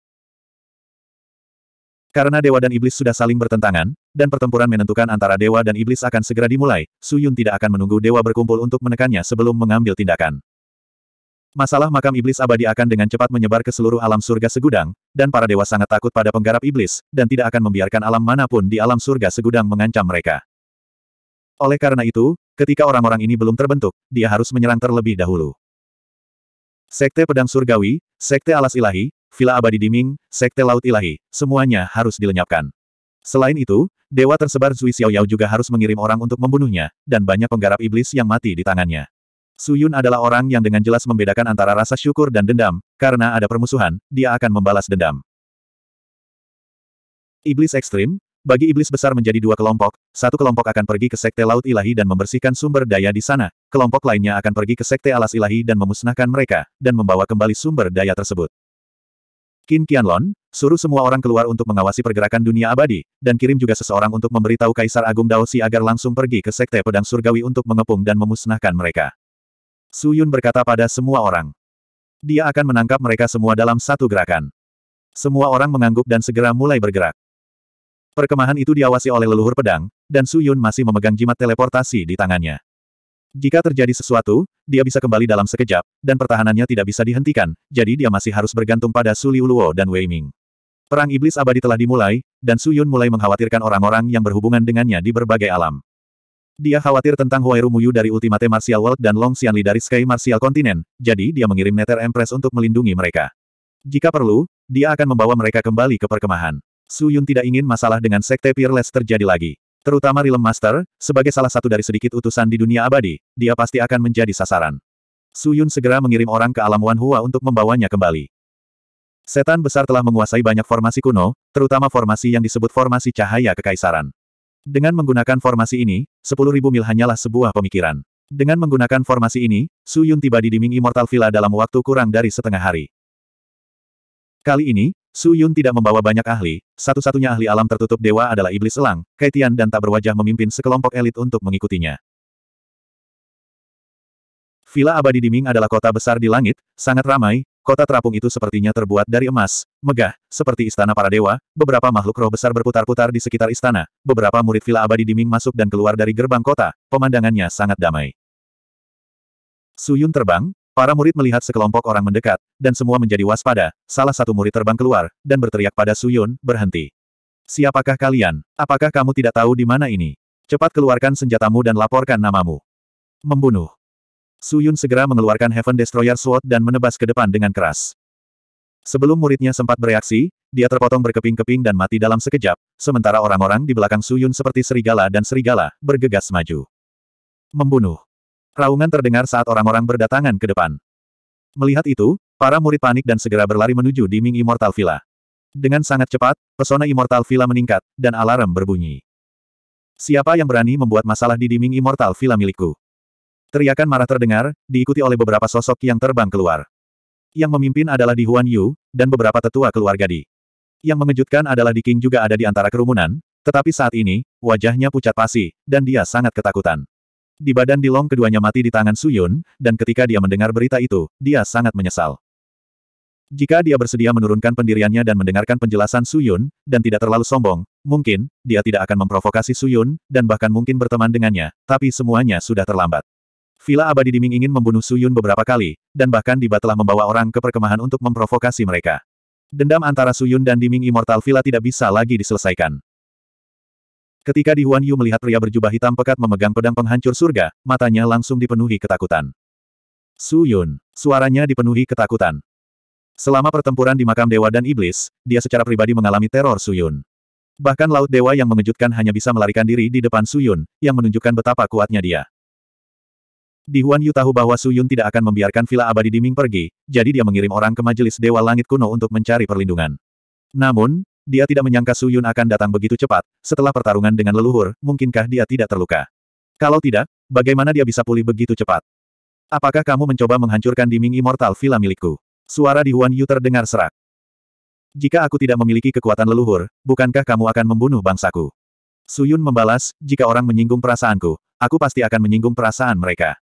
Karena dewa dan iblis sudah saling bertentangan, dan pertempuran menentukan antara dewa dan iblis akan segera dimulai, Suyun tidak akan menunggu dewa berkumpul untuk menekannya sebelum mengambil tindakan. Masalah makam iblis abadi akan dengan cepat menyebar ke seluruh alam surga segudang, dan para dewa sangat takut pada penggarap iblis, dan tidak akan membiarkan alam manapun di alam surga segudang mengancam mereka. Oleh karena itu, Ketika orang-orang ini belum terbentuk, dia harus menyerang terlebih dahulu. Sekte Pedang Surgawi, Sekte Alas Ilahi, Villa Abadi Diming, Sekte Laut Ilahi, semuanya harus dilenyapkan. Selain itu, dewa tersebar Zui Xiaoyao juga harus mengirim orang untuk membunuhnya, dan banyak penggarap iblis yang mati di tangannya. Su Yun adalah orang yang dengan jelas membedakan antara rasa syukur dan dendam, karena ada permusuhan, dia akan membalas dendam. Iblis ekstrim, bagi iblis besar menjadi dua kelompok, satu kelompok akan pergi ke Sekte Laut Ilahi dan membersihkan sumber daya di sana, kelompok lainnya akan pergi ke Sekte Alas Ilahi dan memusnahkan mereka, dan membawa kembali sumber daya tersebut. Qin Qianlon, suruh semua orang keluar untuk mengawasi pergerakan dunia abadi, dan kirim juga seseorang untuk memberitahu Kaisar Agung Daosi agar langsung pergi ke Sekte Pedang Surgawi untuk mengepung dan memusnahkan mereka. Su Yun berkata pada semua orang. Dia akan menangkap mereka semua dalam satu gerakan. Semua orang mengangguk dan segera mulai bergerak. Perkemahan itu diawasi oleh leluhur pedang, dan Su Yun masih memegang jimat teleportasi di tangannya. Jika terjadi sesuatu, dia bisa kembali dalam sekejap, dan pertahanannya tidak bisa dihentikan, jadi dia masih harus bergantung pada Su Liuluo dan Wei Ming. Perang iblis abadi telah dimulai, dan Su Yun mulai mengkhawatirkan orang-orang yang berhubungan dengannya di berbagai alam. Dia khawatir tentang Huairu Muyu dari Ultimate Martial World dan Long Xianli dari Sky Martial Continent, jadi dia mengirim Nether Empress untuk melindungi mereka. Jika perlu, dia akan membawa mereka kembali ke perkemahan. Su Yun tidak ingin masalah dengan Sekte Peerless terjadi lagi. Terutama Realm Master, sebagai salah satu dari sedikit utusan di dunia abadi, dia pasti akan menjadi sasaran. Su Yun segera mengirim orang ke alam Wan Hua untuk membawanya kembali. Setan besar telah menguasai banyak formasi kuno, terutama formasi yang disebut formasi cahaya kekaisaran. Dengan menggunakan formasi ini, 10.000 mil hanyalah sebuah pemikiran. Dengan menggunakan formasi ini, Su Yun tiba di Diming Immortal Villa dalam waktu kurang dari setengah hari. Kali ini, Su Yun tidak membawa banyak ahli, satu-satunya ahli alam tertutup dewa adalah iblis elang, Kaitian dan tak berwajah memimpin sekelompok elit untuk mengikutinya. Villa Abadi Diming adalah kota besar di langit, sangat ramai, kota terapung itu sepertinya terbuat dari emas, megah, seperti istana para dewa, beberapa makhluk roh besar berputar-putar di sekitar istana, beberapa murid Villa Abadi Diming masuk dan keluar dari gerbang kota, pemandangannya sangat damai. Suyun terbang, Para murid melihat sekelompok orang mendekat, dan semua menjadi waspada, salah satu murid terbang keluar, dan berteriak pada Suyun, berhenti. Siapakah kalian? Apakah kamu tidak tahu di mana ini? Cepat keluarkan senjatamu dan laporkan namamu. Membunuh. Suyun segera mengeluarkan Heaven Destroyer Sword dan menebas ke depan dengan keras. Sebelum muridnya sempat bereaksi, dia terpotong berkeping-keping dan mati dalam sekejap, sementara orang-orang di belakang Suyun seperti serigala dan serigala, bergegas maju. Membunuh. Raungan terdengar saat orang-orang berdatangan ke depan. Melihat itu, para murid panik dan segera berlari menuju Diming Immortal Villa. Dengan sangat cepat, pesona Immortal Villa meningkat, dan alarm berbunyi. Siapa yang berani membuat masalah di Diming Immortal Villa milikku? Teriakan marah terdengar, diikuti oleh beberapa sosok yang terbang keluar. Yang memimpin adalah Di Huan Yu, dan beberapa tetua keluarga Di. Yang mengejutkan adalah Di King juga ada di antara kerumunan, tetapi saat ini, wajahnya pucat pasi, dan dia sangat ketakutan. Di badan di Dilong keduanya mati di tangan Suyun, dan ketika dia mendengar berita itu, dia sangat menyesal. Jika dia bersedia menurunkan pendiriannya dan mendengarkan penjelasan Suyun, dan tidak terlalu sombong, mungkin, dia tidak akan memprovokasi Suyun, dan bahkan mungkin berteman dengannya, tapi semuanya sudah terlambat. Villa Abadi Diming ingin membunuh Suyun beberapa kali, dan bahkan Diba telah membawa orang ke perkemahan untuk memprovokasi mereka. Dendam antara Suyun dan Diming Immortal Villa tidak bisa lagi diselesaikan. Ketika Di Huan Yu melihat pria berjubah hitam pekat memegang pedang penghancur surga, matanya langsung dipenuhi ketakutan. Su Yun, suaranya dipenuhi ketakutan. Selama pertempuran di makam dewa dan iblis, dia secara pribadi mengalami teror Su Yun. Bahkan Laut Dewa yang mengejutkan hanya bisa melarikan diri di depan Su Yun, yang menunjukkan betapa kuatnya dia. Di Huan Yu tahu bahwa Su Yun tidak akan membiarkan Villa Abadi Diming pergi, jadi dia mengirim orang ke Majelis Dewa Langit Kuno untuk mencari perlindungan. Namun, dia tidak menyangka Su Yun akan datang begitu cepat, setelah pertarungan dengan leluhur, mungkinkah dia tidak terluka? Kalau tidak, bagaimana dia bisa pulih begitu cepat? Apakah kamu mencoba menghancurkan Diming Immortal Villa milikku? Suara di Huan Yu terdengar serak. Jika aku tidak memiliki kekuatan leluhur, bukankah kamu akan membunuh bangsaku? Su Yun membalas, jika orang menyinggung perasaanku, aku pasti akan menyinggung perasaan mereka.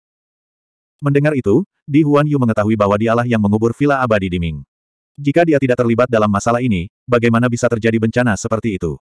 Mendengar itu, Di Huan Yu mengetahui bahwa dialah yang mengubur Villa Abadi Diming. Jika dia tidak terlibat dalam masalah ini, bagaimana bisa terjadi bencana seperti itu?